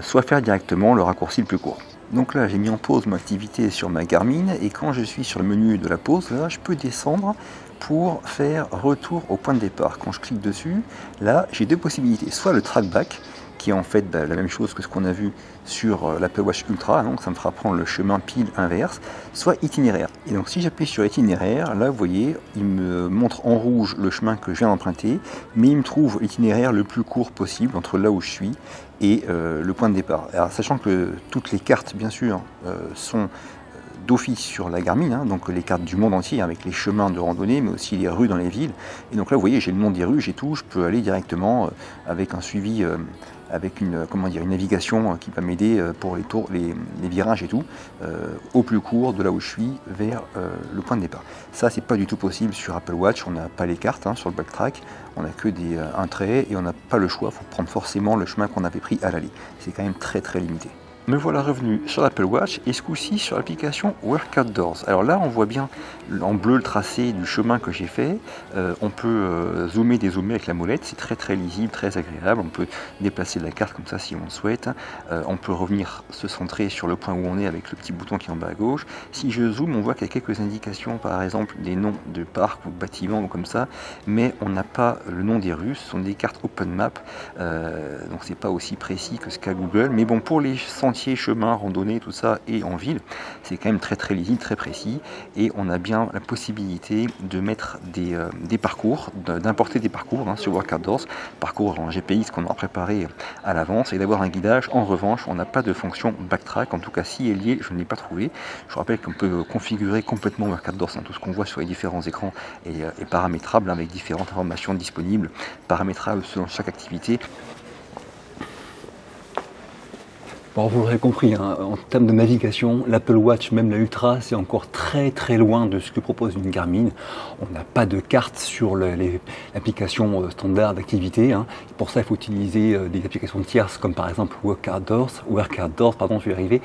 soit faire directement le raccourci le plus court. Donc là, j'ai mis en pause mon activité sur ma Garmin et quand je suis sur le menu de la pause, là, je peux descendre pour faire retour au point de départ. Quand je clique dessus, là, j'ai deux possibilités. Soit le trackback, qui est en fait bah, la même chose que ce qu'on a vu sur euh, l'Apple Watch Ultra, hein, donc ça me fera prendre le chemin pile inverse, soit itinéraire. Et donc si j'appuie sur itinéraire, là vous voyez, il me montre en rouge le chemin que je viens d'emprunter, mais il me trouve l'itinéraire le plus court possible entre là où je suis et euh, le point de départ. Alors sachant que toutes les cartes bien sûr euh, sont d'office sur la Garmin, hein, donc les cartes du monde entier avec les chemins de randonnée, mais aussi les rues dans les villes. Et donc là, vous voyez, j'ai le nom des rues, j'ai tout, je peux aller directement euh, avec un suivi, euh, avec une, euh, comment dire, une navigation qui va m'aider pour les, tours, les, virages et tout, au plus court de là où je suis vers le point de départ. Ça, c'est pas du tout possible sur Apple Watch, on n'a pas les cartes hein, sur le backtrack, on n'a que des, un trait et on n'a pas le choix, il faut prendre forcément le chemin qu'on avait pris à l'aller. C'est quand même très très limité me voilà revenu sur l'Apple Watch et ce coup-ci sur l'application Work Doors. Alors là, on voit bien en bleu le tracé du chemin que j'ai fait. Euh, on peut euh, zoomer, dézoomer avec la molette. C'est très très lisible, très agréable. On peut déplacer la carte comme ça si on le souhaite. Euh, on peut revenir se centrer sur le point où on est avec le petit bouton qui est en bas à gauche. Si je zoome, on voit qu'il y a quelques indications, par exemple des noms de parcs ou de bâtiments ou comme ça, mais on n'a pas le nom des rues. Ce sont des cartes Open Map, donc c'est pas aussi précis que ce qu'a Google. Mais bon, pour les sentiers chemin, randonnée, tout ça, et en ville, c'est quand même très très lisible, très précis, et on a bien la possibilité de mettre des, euh, parcours, d'importer des parcours hein, sur Workout parcours en ce qu'on a préparé à l'avance, et d'avoir un guidage. En revanche, on n'a pas de fonction backtrack, en tout cas si elle y est, je ne l'ai pas trouvé. Je vous rappelle qu'on peut configurer complètement Workout hein, tout ce qu'on voit sur les différents écrans est, euh, paramétrable, hein, avec différentes informations disponibles, paramétrables selon chaque activité. Bon, vous l'aurez compris, hein, en termes de navigation, l'Apple Watch, même la Ultra, c'est encore très très loin de ce que propose une Garmin. On n'a pas de carte sur les applications euh, standard d'activité. Hein. Pour ça, il faut utiliser euh, des applications tierces, comme par exemple Workcard Doors, pardon, je vais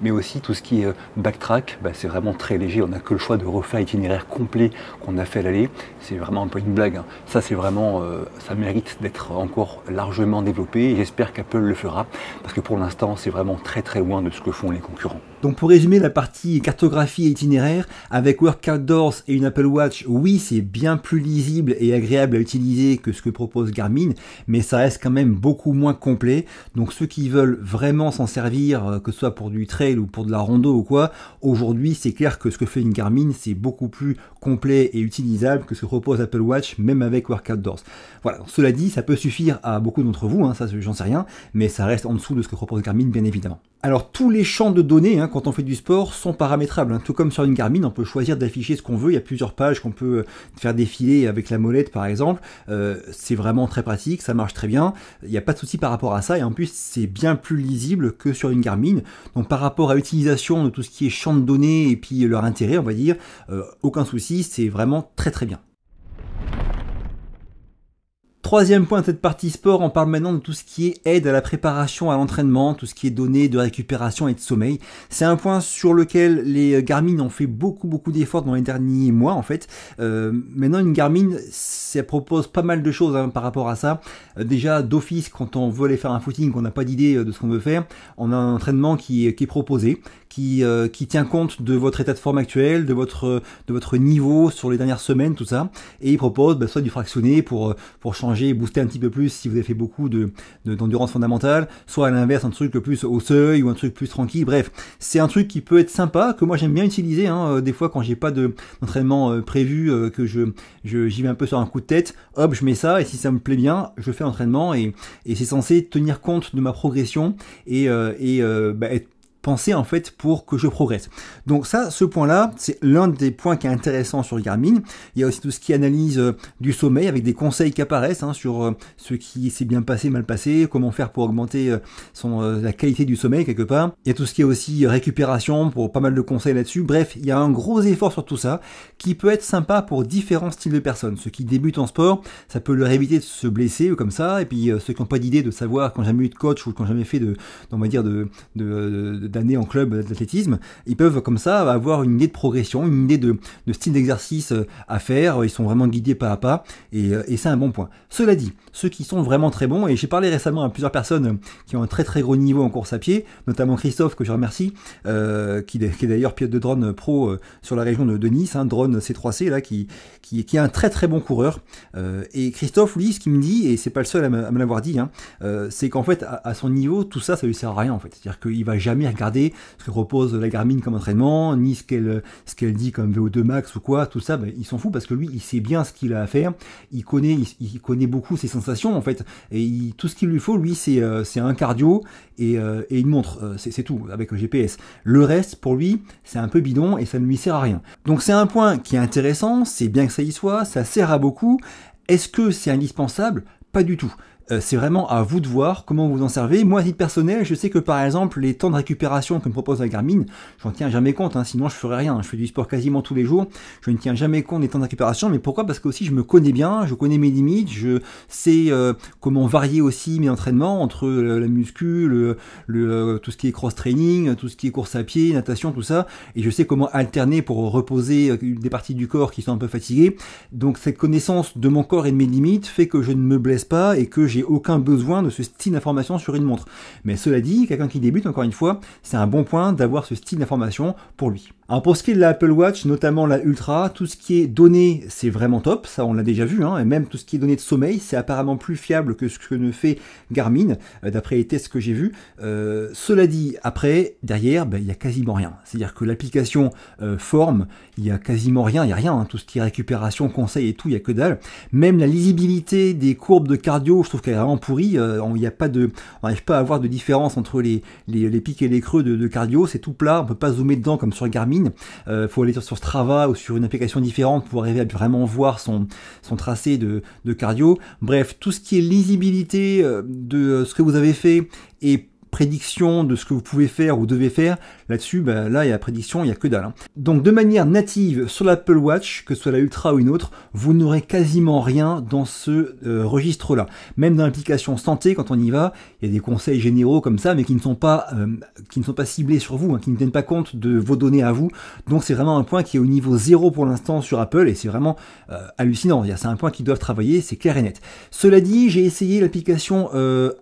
Mais aussi tout ce qui est euh, backtrack, bah, c'est vraiment très léger. On n'a que le choix de refaire l'itinéraire complet qu'on a fait à l'aller. C'est vraiment un peu une blague. Hein. Ça, c'est vraiment, ça mérite d'être encore largement développé. J'espère qu'Apple le fera parce que pour l'instant, c'est vraiment très très loin de ce que font les concurrents. Donc pour résumer la partie cartographie et itinéraire, avec Workout Doors et une Apple Watch, oui c'est bien plus lisible et agréable à utiliser que ce que propose Garmin, mais ça reste quand même beaucoup moins complet. Donc ceux qui veulent vraiment s'en servir, euh, que ce soit pour du trail ou pour de la rando ou quoi, aujourd'hui c'est clair que ce que fait une Garmin c'est beaucoup plus complet et utilisable que ce que propose Apple Watch, même avec Workout Doors. Voilà, cela dit, ça peut suffire à beaucoup d'entre vous, hein, ça j'en sais rien, mais ça reste en dessous de ce que propose Garmin bien évidemment. Alors tous les champs de données, hein, quand on fait du sport, sont paramétrables. Hein. Tout comme sur une Garmin, on peut choisir d'afficher ce qu'on veut. Il y a plusieurs pages qu'on peut euh, faire défiler avec la molette par exemple. Euh, c'est vraiment très pratique, ça marche très bien. Il n'y a pas de souci par rapport à ça. Et en plus, c'est bien plus lisible que sur une Garmin. Donc par rapport à l'utilisation de tout ce qui est champ de données et puis leur intérêt, on va dire, euh, aucun souci, c'est vraiment très très bien. Troisième point de cette partie sport, on parle maintenant de tout ce qui est aide à la préparation à l'entraînement, tout ce qui est données de récupération et de sommeil. C'est un point sur lequel les euh, Garmin ont fait beaucoup beaucoup d'efforts dans les derniers mois en fait. Euh, maintenant une Garmin, ça propose pas mal de choses hein, par rapport à ça. Euh, déjà d'office, quand on veut aller faire un footing, qu'on n'a pas d'idée de ce qu'on veut faire, on a un entraînement qui, qui est proposé, euh, qui, tient compte de votre état de forme actuel, de votre, de votre niveau sur les dernières semaines, tout ça. Et il propose bah, soit du fractionné pour, euh, pour changer, booster un petit peu plus si vous avez fait beaucoup de, d'endurance fondamentale, soit à l'inverse un truc plus au seuil ou un truc plus tranquille. Bref, c'est un truc qui peut être sympa, que moi j'aime bien utiliser, hein, euh, des fois quand j'ai pas de, d'entraînement prévu, que je, je, j'y vais un peu sur un coup de tête, hop, je mets ça, et si ça me plaît bien, je fais l'entraînement, et, et c'est censé tenir compte de ma progression et, bah, être et penser, en fait pour que je progresse. Donc ça, ce point-là, c'est l'un des points qui est intéressant sur Garmin. Il y a aussi tout ce qui analyse euh, du sommeil avec des conseils qui apparaissent hein, sur euh, ce qui s'est bien passé, mal passé, comment faire pour augmenter euh, son, la qualité du sommeil quelque part. Il y a tout ce qui est aussi récupération pour pas mal de conseils là-dessus. Bref, il y a un gros effort sur tout ça qui peut être sympa pour différents styles de personnes. Ceux qui débutent en sport, ça peut leur éviter de se blesser comme ça. Et puis ceux qui n'ont pas d'idée de savoir quand jamais eu de coach ou quand jamais fait de, on va dire, de d'années en club d'athlétisme, ils peuvent comme ça avoir une idée de progression, une idée de, style d'exercice euh, à faire, ils sont vraiment guidés pas à pas, euh, et, c'est un bon point. Cela dit, ceux qui sont vraiment très bons, et j'ai parlé récemment à plusieurs personnes qui ont un très très gros niveau en course à pied, notamment Christophe que je remercie, euh, qui, est d'ailleurs pilote de drone pro sur la région de, Nice, hein, drone C3C là, qui, est un très très bon coureur. et Christophe, lui, ce qu'il me dit, et c'est pas le seul à me, l'avoir dit, hein, c'est qu'en fait, à, à, son niveau, tout ça, ça lui sert à rien en fait. C'est-à-dire qu'il va jamais regarder regarder ce que propose la Garmin comme entraînement, ni ce qu'elle ce qu'elle dit comme VO2 max ou quoi, tout ça, ben, il s'en fout parce que lui, il sait bien ce qu'il a à faire, il connaît, il, connaît beaucoup ses sensations en fait, et tout ce qu'il lui faut, lui, c'est euh, un cardio et, euh, et une montre, euh, c'est tout, avec le GPS. Le reste, pour lui, c'est un peu bidon et ça ne lui sert à rien. Donc c'est un point qui est intéressant, c'est bien que ça y soit, ça sert à beaucoup. Est-ce que c'est indispensable Pas du tout. Euh, c'est vraiment à vous de voir comment vous en servez. Moi, à titre personnel, je sais que par exemple, les temps de récupération que me propose la Garmin, j'en tiens jamais compte, hein, sinon je ferais rien. Je fais du sport quasiment tous les jours, je ne tiens jamais compte des temps de récupération. Mais pourquoi Parce que aussi, je me connais bien, je connais mes limites, je sais euh, comment varier aussi mes entraînements entre euh, la muscu, le, tout ce qui est cross-training, tout ce qui est course à pied, natation, tout ça. Et je sais comment alterner pour reposer des parties du corps qui sont un peu fatiguées. Donc, cette connaissance de mon corps et de mes limites fait que je ne me blesse pas et que j'ai aucun besoin de ce style d'information sur une montre. Mais cela dit, quelqu'un qui débute, encore une fois, c'est un bon point d'avoir ce style d'information pour lui. Alors pour ce qui est de l'Apple Watch, notamment la Ultra, tout ce qui est donné, c'est vraiment top, ça on l'a déjà vu, hein. et même tout ce qui est donné de sommeil, c'est apparemment plus fiable que ce que ne fait Garmin, euh, d'après les tests que j'ai vus. Euh, cela dit, après, derrière, ben, il y a quasiment rien. C'est-à-dire que l'application euh, forme, il n'y a quasiment rien, il n'y a rien, hein. tout ce qui est récupération, conseil et tout, il n'y a que dalle. Même la lisibilité des courbes de cardio, je trouve est vraiment euh, on n'y a pas de, n'arrive pas à avoir de différence entre les, les, pics et les creux de, cardio. C'est tout plat. On peut pas zoomer dedans comme sur Garmin. Euh, faut aller sur, sur, Strava ou sur une application différente pour arriver à vraiment voir son, son tracé de, de cardio. Bref, tout ce qui est lisibilité euh, de euh, ce que vous avez fait et prédiction de ce que vous pouvez faire ou devez faire, là-dessus, ben, là, il y a prédiction, il n'y a que dalle. Hein. Donc de manière native sur l'Apple Watch, que ce soit la Ultra ou une autre, vous n'aurez quasiment rien dans ce euh, registre-là. Même dans l'application santé, quand on y va, il y a des conseils généraux comme ça, mais qui ne sont pas, euh, qui ne sont pas ciblés sur vous, hein, qui ne tiennent pas compte de vos données à vous. Donc c'est vraiment un point qui est au niveau zéro pour l'instant sur Apple, et c'est vraiment euh, hallucinant. C'est un point qu'ils doivent travailler, c'est clair et net. Cela dit, j'ai essayé l'application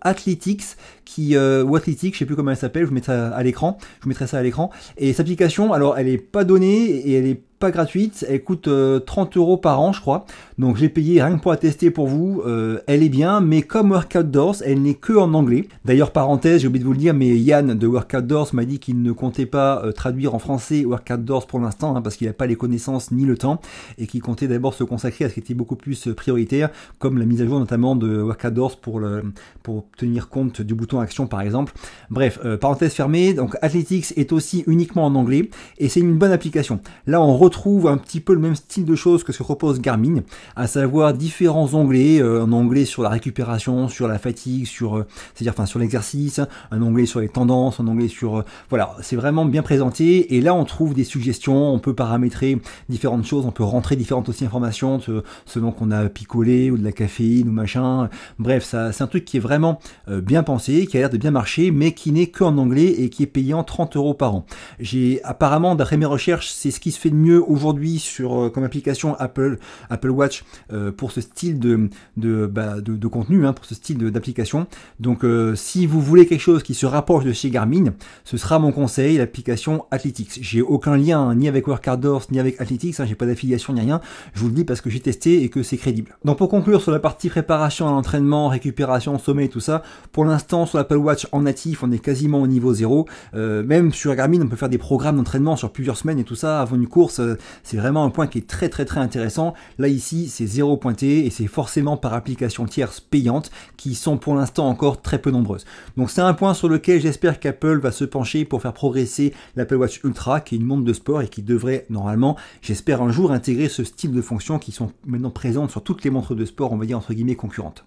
Athletics qui euh, critique, je sais plus comment elle s'appelle, je vous mettrai à l'écran, je mettrai ça à l'écran. Et cette application, alors elle est pas donnée et elle est gratuite, elle coûte 30 euh, euros par an je crois. Donc j'ai payé rien que pour la tester pour vous, euh, elle est bien, mais comme Workout Doors, elle n'est que en anglais. D'ailleurs parenthèse, j'ai oublié de vous le dire, mais Yann de Workout Doors m'a dit qu'il ne comptait pas euh, traduire en français Workout Doors pour l'instant, hein, parce qu'il n'a pas les connaissances ni le temps, et qu'il comptait d'abord se consacrer à ce qui était beaucoup plus prioritaire, comme la mise à jour notamment de Workout Doors pour, le, pour tenir compte du bouton action par exemple. Bref, parenthèse fermée, donc Athletics est aussi uniquement en anglais, et c'est une bonne application. Là on retrouve trouve un petit peu le même style de choses que ce que propose Garmin, à savoir différents onglets, euh, un onglet sur la récupération, sur la fatigue, sur euh, c'est-à-dire enfin sur l'exercice, un onglet sur les tendances, un onglet sur euh, voilà, c'est vraiment bien présenté et là on trouve des suggestions, on peut paramétrer différentes choses, on peut rentrer différentes aussi informations selon qu'on a picolé ou de la caféine ou machin. Bref, ça c'est un truc qui est vraiment bien pensé, qui a l'air de bien marcher mais qui n'est qu'en anglais et qui est payant 30 euros par an. J'ai apparemment d'après mes recherches, c'est ce qui se fait de mieux aujourd'hui sur euh, comme application Apple, Apple Watch euh, pour ce style de, de, bah, contenu, hein, pour ce style d'application. Donc euh, si vous voulez quelque chose qui se rapproche de chez Garmin, ce sera mon conseil, l'application Athletics. J'ai aucun lien hein, ni avec Workardors ni avec Athletics, hein, j'ai pas d'affiliation ni rien. Je vous le dis parce que j'ai testé et que c'est crédible. Donc pour conclure sur la partie préparation à l'entraînement, récupération, sommeil, tout ça, pour l'instant sur l'Apple Watch en natif, on est quasiment au niveau zéro. même sur Garmin, on peut faire des programmes d'entraînement sur plusieurs semaines et tout ça avant une course c'est vraiment un point qui est très très très intéressant. Là ici, c'est zéro pointé et c'est forcément par application tierce payante qui sont pour l'instant encore très peu nombreuses. Donc c'est un point sur lequel j'espère qu'Apple va se pencher pour faire progresser l'Apple Watch Ultra qui est une montre de sport et qui devrait normalement, j'espère un jour, intégrer ce style de fonctions qui sont maintenant présentes sur toutes les montres de sport, on va dire entre guillemets concurrentes.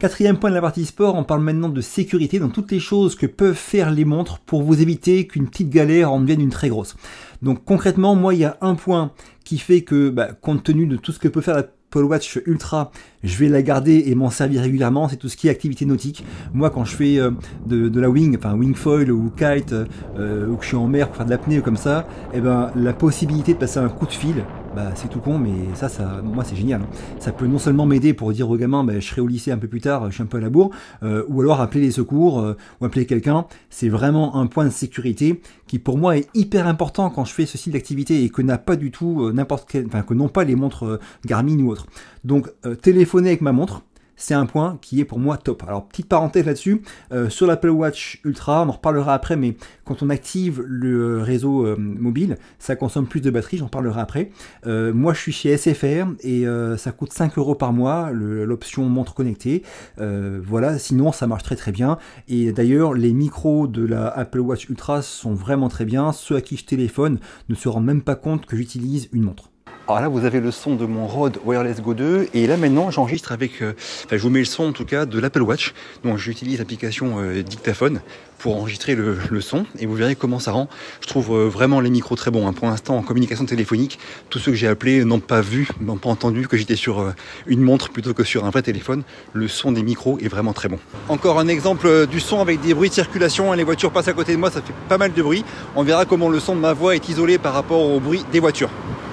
Quatrième point de la partie sport, on parle maintenant de sécurité dans toutes les choses que peuvent faire les montres pour vous éviter qu'une petite galère en devienne une très grosse. Donc concrètement, moi, il y a un point qui fait que, bah, compte tenu de tout ce que peut faire la Apple Watch Ultra, je vais la garder et m'en servir régulièrement. C'est tout ce qui est activité nautique. Moi, quand je fais euh, de, la wing, enfin wing ou kite, euh, ou que je suis en mer pour faire de l'apnée ou comme ça, et eh ben la possibilité de passer un coup de fil bah c'est tout con, mais ça, moi c'est génial. Hein. Ça peut non seulement m'aider pour dire aux gamins, bah, je serai au lycée un peu plus tard, je suis un peu à la bourre, euh, ou alors appeler les secours, euh, ou appeler quelqu'un, c'est vraiment un point de sécurité qui pour moi est hyper important quand je fais ce style d'activité et que n'a pas du tout euh, n'importe quel, enfin que n'ont pas les montres Garmin ou autres. Donc téléphoner avec ma montre, c'est un point qui est pour moi top. Alors petite parenthèse là-dessus, euh, sur l'Apple Watch Ultra, on en reparlera après, mais quand on active le euh, réseau euh, mobile, ça consomme plus de batterie, j'en parlerai après. moi je suis chez SFR et ça coûte 5 euros par mois, l'option montre connectée. voilà, sinon ça marche très très bien. Et d'ailleurs les micros de la Apple Watch Ultra sont vraiment très bien. Ceux à qui je téléphone ne se rendent même pas compte que j'utilise une montre. Alors ah, là, vous avez le son de mon Rode Wireless Go 2. Et là, maintenant, j'enregistre avec, euh, enfin, je vous mets le son, en tout cas, de l'Apple Watch. Donc, j'utilise l'application euh, Dictaphone pour enregistrer le, son et vous verrez comment ça rend. Je trouve euh, vraiment les micros très bons. Hein. Pour l'instant, en communication téléphonique, tous ceux que j'ai appelés n'ont pas vu, n'ont pas entendu que j'étais sur euh, une montre plutôt que sur un vrai téléphone. Le son des micros est vraiment très bon. Encore un exemple euh, du son avec des bruits de circulation. Hein. Les voitures passent à côté de moi, ça fait pas mal de bruit. On verra comment le son de ma voix est isolé par rapport au bruit des voitures.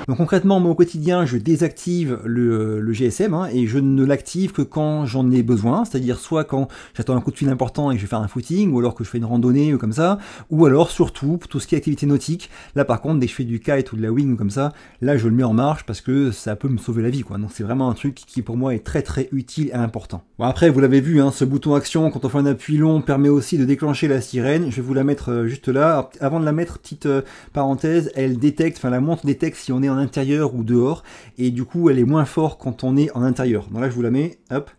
Donc concrètement, moi au quotidien, je désactive le, GSM hein, et je ne l'active que quand j'en ai besoin, c'est-à-dire soit quand j'attends un coup de fil important et que je vais faire un footing, ou alors que je fais une randonnée ou euh, comme ça, ou alors surtout pour tout ce qui est activité nautique. Là par contre, dès que je fais du kite ou de la wing comme ça, là je le mets en marche parce que ça peut me sauver la vie quoi. Donc c'est vraiment un truc qui pour moi est très très utile et important. après vous l'avez vu, hein, ce bouton action quand on fait un appui long permet aussi de déclencher la sirène. Je vais vous la mettre euh, juste là. avant de la mettre, petite euh, parenthèse, elle détecte, enfin la montre détecte si on est en intérieur ou dehors et du coup elle est moins forte quand on est en intérieur. Donc là je vous la mets, hop.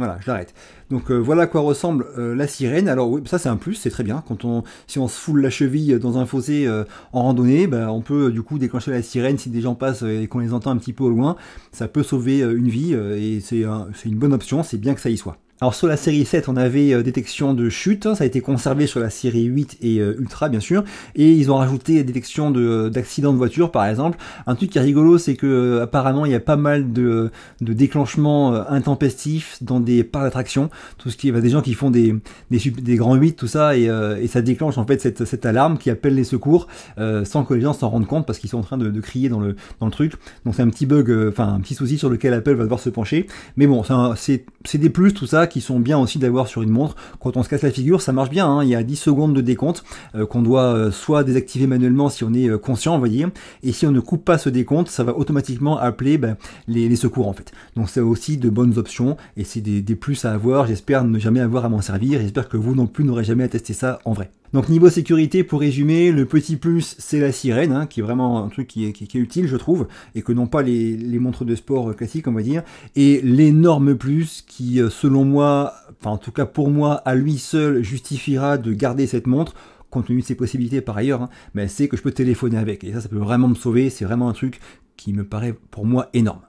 Voilà, je l'arrête. Donc euh, voilà à quoi ressemble euh, la sirène. Alors oui, ça c'est un plus, c'est très bien. Quand on, si on se foule la cheville dans un fossé euh, en randonnée, ben, on peut du coup déclencher la sirène si des gens passent et qu'on les entend un petit peu au loin. Ça peut sauver une vie et c'est une bonne option. C'est bien que ça y soit. Alors sur la série 7, on avait euh, détection de chute, hein, ça a été conservé sur la série 8 et euh, Ultra bien sûr, et ils ont rajouté détection euh, d'accidents de, voiture par exemple. Un truc qui est rigolo, c'est que apparemment il y a pas mal de, de déclenchements intempestifs dans des parcs d'attraction, tout ce qui va bah, des gens qui font des, des, grands 8, tout ça, et, ça déclenche en fait cette, alarme qui appelle les secours sans que les gens s'en rendent compte parce qu'ils sont en train de, crier dans le, dans le truc. Donc c'est un petit bug, enfin un petit souci sur lequel Apple va devoir se pencher. Mais bon, c'est des plus tout ça qui sont bien aussi d'avoir sur une montre. Quand on se casse la figure, ça marche bien. Hein. Il y a 10 secondes de décompte euh, qu'on doit euh, soit désactiver manuellement si on est euh, conscient, vous voyez. Et si on ne coupe pas ce décompte, ça va automatiquement appeler ben, les, secours en fait. Donc c'est aussi de bonnes options et c'est des, des plus à avoir. J'espère ne jamais avoir à m'en servir. J'espère que vous non plus n'aurez jamais à tester ça en vrai. Donc niveau sécurité, pour résumer, le petit plus c'est la sirène, hein, qui est vraiment un truc qui est, utile je trouve, et que n'ont pas les, montres de sport euh, classiques on va dire, et l'énorme plus qui euh, selon moi, enfin en tout cas pour moi, à lui seul justifiera de garder cette montre, compte tenu de ses possibilités par ailleurs, hein, mais c'est que je peux téléphoner avec, et ça ça peut vraiment me sauver, c'est vraiment un truc qui me paraît pour moi énorme.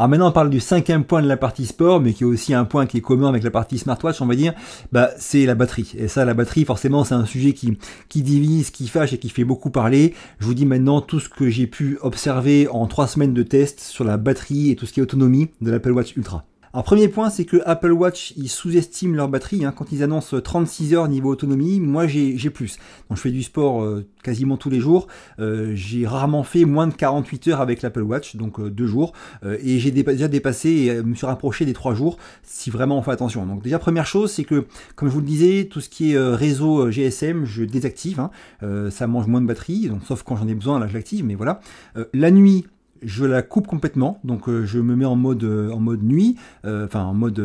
Alors ah, maintenant, on parle du cinquième point de la partie sport, mais qui est aussi un point qui est commun avec la partie smartwatch, on va dire, bah, c'est la batterie. Et ça, la batterie, forcément, c'est un sujet qui, qui divise, qui fâche et qui fait beaucoup parler. Je vous dis maintenant tout ce que j'ai pu observer en trois semaines de test sur la batterie et tout ce qui est autonomie de l'Apple Watch Ultra. Alors premier point, c'est que Apple Watch, ils sous-estiment leur batterie. Hein. Quand ils annoncent 36 heures niveau autonomie, moi j'ai plus. Donc je fais du sport euh, quasiment tous les jours. Euh, j'ai rarement fait moins de 48 heures avec l'Apple Watch, donc euh, deux jours. et j'ai déjà dépassé et me suis rapproché des trois jours, si vraiment on fait attention. Donc déjà première chose, c'est que, comme je vous le disais, tout ce qui est réseau GSM, je désactive. Hein. ça mange moins de batterie, donc, sauf quand j'en ai besoin, là je l'active, mais voilà. la nuit, je la coupe complètement, donc euh, je me mets en mode, euh, en mode nuit, euh, enfin en mode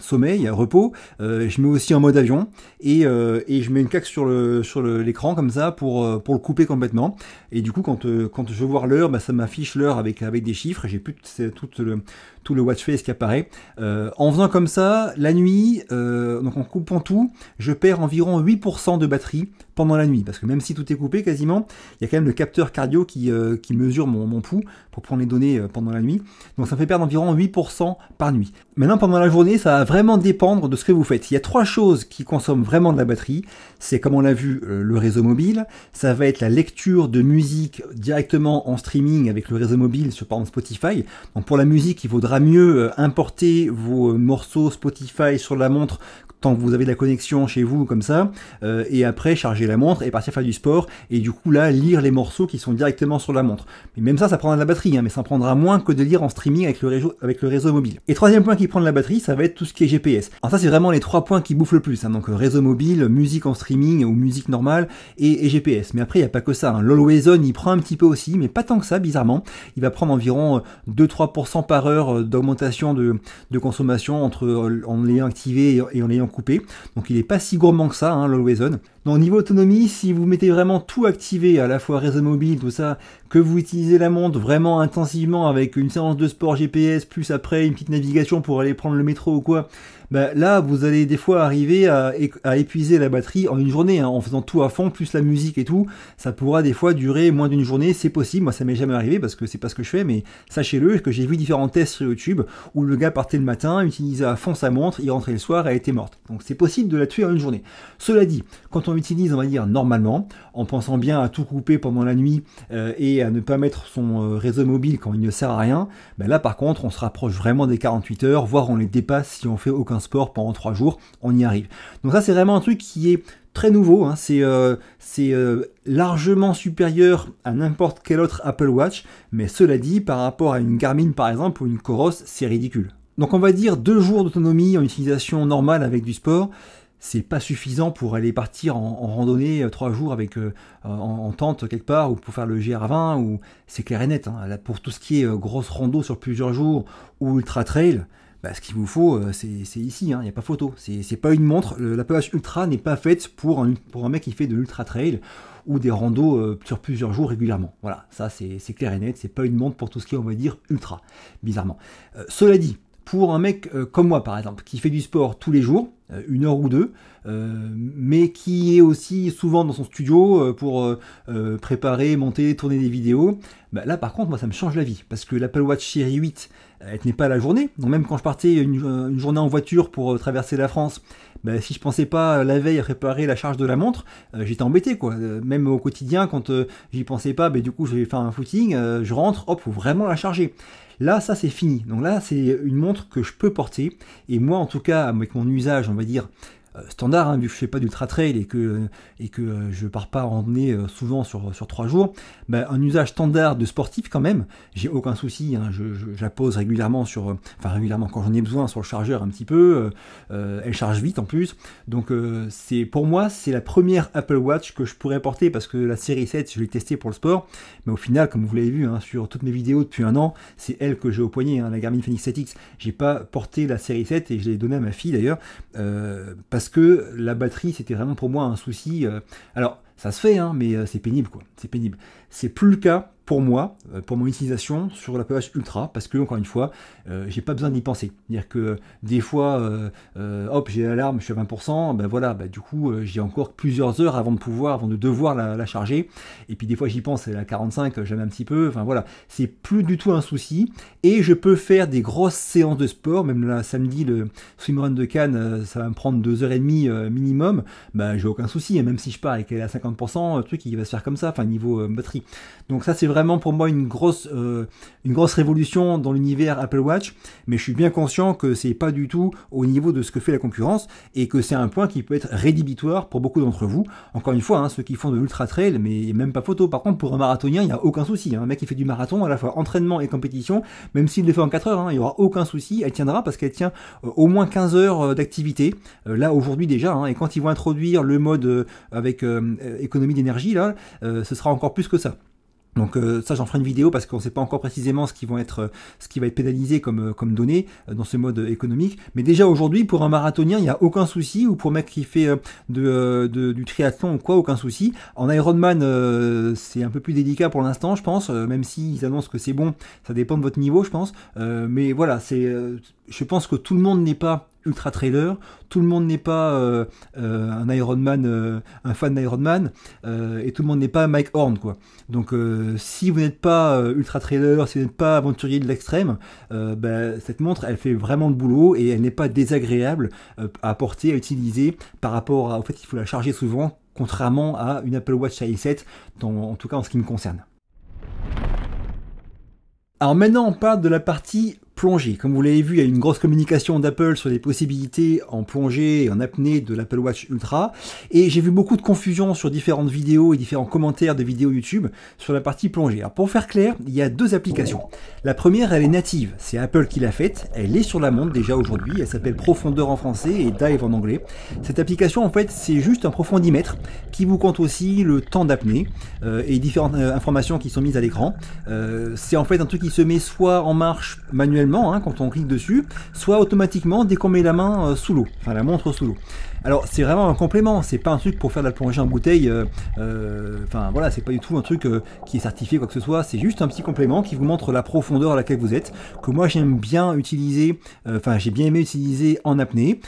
sommeil, repos. je mets aussi en mode avion et, et je mets une claque sur le sur l'écran comme ça pour pour le couper complètement. Et du coup, quand quand je vois l'heure, bah, ça m'affiche l'heure avec avec des chiffres. J'ai plus toute, toute le, tout le watch face qui apparaît. Euh, en faisant comme ça, la nuit, euh, donc en coupant tout, je perds environ 8% de batterie pendant la nuit. Parce que même si tout est coupé quasiment, il y a quand même le capteur cardio qui, euh, mesure mon pouls prendre les données euh, pendant la nuit. Donc ça fait perdre environ 8% par nuit. Maintenant, pendant la journée, ça va vraiment dépendre de ce que vous faites. Il y a trois choses qui consomment vraiment de la batterie. C'est, comme on l'a vu, euh, le réseau mobile. Ça va être la lecture de musique directement en streaming avec le réseau mobile sur, par exemple, Spotify. Donc pour la musique, il vaudra mieux euh, importer vos morceaux Spotify sur la montre tant que vous avez de la connexion chez vous comme ça, euh, et après charger la montre et partir faire du sport, et du coup là lire les morceaux qui sont directement sur la montre. Mais même ça, ça prendra de la batterie, hein, mais ça prendra moins que de lire en streaming avec le, réseau, avec le réseau mobile. Et troisième point qui prend de la batterie, ça va être tout ce qui est GPS. Alors ça c'est vraiment les trois points qui bouffent le plus, hein, donc réseau mobile, musique en streaming ou musique normale, et, GPS. Mais après il n'y a pas que ça, hein. l'Always il prend un petit peu aussi, mais pas tant que ça bizarrement. Il va prendre environ 2-3% euh, par heure euh, d'augmentation de, de, consommation entre en l'ayant activé et en l'ayant coupé. Donc il n'est pas si gourmand que ça, hein, donc niveau autonomie, si vous mettez vraiment tout activé, à la fois réseau mobile, tout ça, que vous utilisez la montre vraiment intensivement avec une séance de sport GPS, plus après une petite navigation pour aller prendre le métro ou quoi, bah, là vous allez des fois arriver à, épuiser la batterie en une journée, hein, en faisant tout à fond, plus la musique et tout, ça pourra des fois durer moins d'une journée, c'est possible, moi ça m'est jamais arrivé parce que c'est pas ce que je fais, mais sachez-le que j'ai vu différents tests sur YouTube où le gars partait le matin, utilisait à fond sa montre, il rentrait le soir, elle était morte. Donc c'est possible de la tuer en une journée. Cela dit, quand on utilise, on va dire, normalement, en pensant bien à tout couper pendant la nuit euh, et à ne pas mettre son euh, réseau mobile quand il ne sert à rien, mais ben là par contre on se rapproche vraiment des 48 heures, voire on les dépasse si on fait aucun sport pendant 3 jours, on y arrive. Donc ça c'est vraiment un truc qui est très nouveau, hein. c'est euh, largement supérieur à n'importe quel autre Apple Watch, mais cela dit, par rapport à une Garmin par exemple ou une Coros, c'est ridicule. Donc on va dire deux jours d'autonomie en utilisation normale avec du sport, c'est pas suffisant pour aller partir en, randonnée euh, trois jours avec euh, en, tente quelque part ou pour faire le GR20 ou c'est clair et net. Hein. pour tout ce qui est euh, grosse rando sur plusieurs jours ou ultra trail, bah, ce qu'il vous faut, c'est ici. Hein. Il n'y a pas photo. C'est pas une montre. L'appellation ultra n'est pas faite pour un, pour un mec qui fait de l'ultra trail ou des randos sur plusieurs jours régulièrement. Voilà, ça c'est clair et net, c'est pas une montre pour tout ce qui est, on va dire, ultra, bizarrement. cela dit, pour un mec euh, comme moi par exemple, qui fait du sport tous les jours, euh, une heure ou deux, euh, mais qui est aussi souvent dans son studio pour préparer, monter, tourner des vidéos, bah, là par contre moi ça me change la vie, parce que l'Apple Watch Series 8, elle n'est pas la journée, donc même quand je partais une, journée en voiture pour traverser la France, bah, si je pensais pas la veille à préparer la charge de la montre, j'étais embêté quoi. même au quotidien, quand j'y pensais pas, bah, du coup je vais faire un footing, je rentre, hop, faut vraiment la charger. Là, ça c'est fini. Donc là, c'est une montre que je peux porter. Et moi, en tout cas, avec mon usage, on va dire, euh, standard, hein, vu que je fais pas d'ultra trail et que, et que euh, je pars pas emmener euh, souvent sur, sur 3 jours, ben, un usage standard de sportif quand même, j'ai aucun souci, hein, je, la pose régulièrement sur, enfin régulièrement quand j'en ai besoin sur le chargeur un petit peu, elle charge vite en plus, donc c'est pour moi c'est la première Apple Watch que je pourrais porter parce que la série 7 je l'ai testée pour le sport, mais au final comme vous l'avez vu hein, sur toutes mes vidéos depuis un an, c'est elle que j'ai au poignet, la Garmin Phoenix 7X, j'ai pas porté la série 7 et je l'ai donnée à ma fille d'ailleurs, parce que la batterie, c'était vraiment pour moi un souci. Euh, alors, ça se fait, hein, mais euh, c'est pénible, quoi. C'est pénible. C'est plus le cas moi, euh, pour mon utilisation sur la PH Ultra, parce que encore une fois, euh, j'ai pas besoin d'y penser. C'est-à-dire que des fois, euh, hop, j'ai l'alarme, je suis à 20%, ben voilà, ben du coup, j'ai encore plusieurs heures avant de pouvoir, avant de devoir la, charger. Et puis des fois, j'y pense, elle à 45, j'aime un petit peu. Enfin voilà, c'est plus du tout un souci. Et je peux faire des grosses séances de sport, même là, samedi, le swim run de Cannes, ça va me prendre deux heures et demie minimum. Ben j'ai aucun souci, hein, même si je pars et qu'elle à 50%, le truc, il va se faire comme ça, enfin niveau batterie. Donc ça, c'est vrai vraiment pour moi une grosse, euh, une grosse révolution dans l'univers Apple Watch, mais je suis bien conscient que c'est pas du tout au niveau de ce que fait la concurrence et que c'est un point qui peut être rédhibitoire pour beaucoup d'entre vous. Encore une fois, hein, ceux qui font de l'ultra trail, mais même pas photo. Par contre, pour un marathonien, il n'y a aucun souci. Hein. Un mec qui fait du marathon, à la fois entraînement et compétition, même s'il le fait en 4 heures, hein, il n'y aura aucun souci. Elle tiendra parce qu'elle tient euh, au moins 15 heures euh, d'activité. là, aujourd'hui déjà, et quand ils vont introduire le mode avec économie d'énergie, là, ce sera encore plus que ça. Donc euh, ça j'en ferai une vidéo parce qu'on ne sait pas encore précisément ce qui, vont être, euh, ce qui va être pénalisé comme, euh, comme données dans ce mode économique. Mais déjà aujourd'hui pour un marathonien il n'y a aucun souci ou pour un mec qui fait du triathlon ou quoi aucun souci. En Ironman c'est un peu plus délicat pour l'instant je pense, même s'ils annoncent que c'est bon, ça dépend de votre niveau je pense. mais voilà, c'est, je pense que tout le monde n'est pas ultra trailer. Tout le monde n'est pas euh, euh, un Iron Man, euh, un fan d'Iron Man, et tout le monde n'est pas Mike Horn, quoi. Donc, si vous n'êtes pas ultra trailer, si vous n'êtes pas aventurier de l'extrême, ben, cette montre, elle fait vraiment le boulot et elle n'est pas désagréable à porter, à utiliser par rapport à, au fait qu'il faut la charger souvent, contrairement à une Apple Watch i 7, en tout cas en ce qui me concerne. Alors maintenant, on parle de la partie plongée. Comme vous l'avez vu, il y a une grosse communication d'Apple sur les possibilités en plongée et en apnée de l'Apple Watch Ultra. Et j'ai vu beaucoup de confusion sur différentes vidéos et différents commentaires de vidéos YouTube sur la partie plongée. Alors pour faire clair, il y a deux applications. La première, elle est native. C'est Apple qui l'a faite. Elle est sur la montre déjà aujourd'hui. Elle s'appelle Profondeur en français et Dive en anglais. Cette application, en fait, c'est juste un profondimètre qui vous compte aussi le temps d'apnée euh, et différentes euh, informations qui sont mises à l'écran. Euh, c'est en fait un truc qui se met soit en marche manuellement Hein, quand on clique dessus, soit automatiquement dès qu'on met la main euh, sous l'eau, enfin la montre sous l'eau. Alors c'est vraiment un complément, c'est pas un truc pour faire de la plongée en bouteille. Euh, euh, enfin voilà, c'est pas du tout un truc euh, qui est certifié quoi que ce soit. C'est juste un petit complément qui vous montre la profondeur à laquelle vous êtes, que moi j'aime bien utiliser. Enfin j'ai bien aimé utiliser en apnée,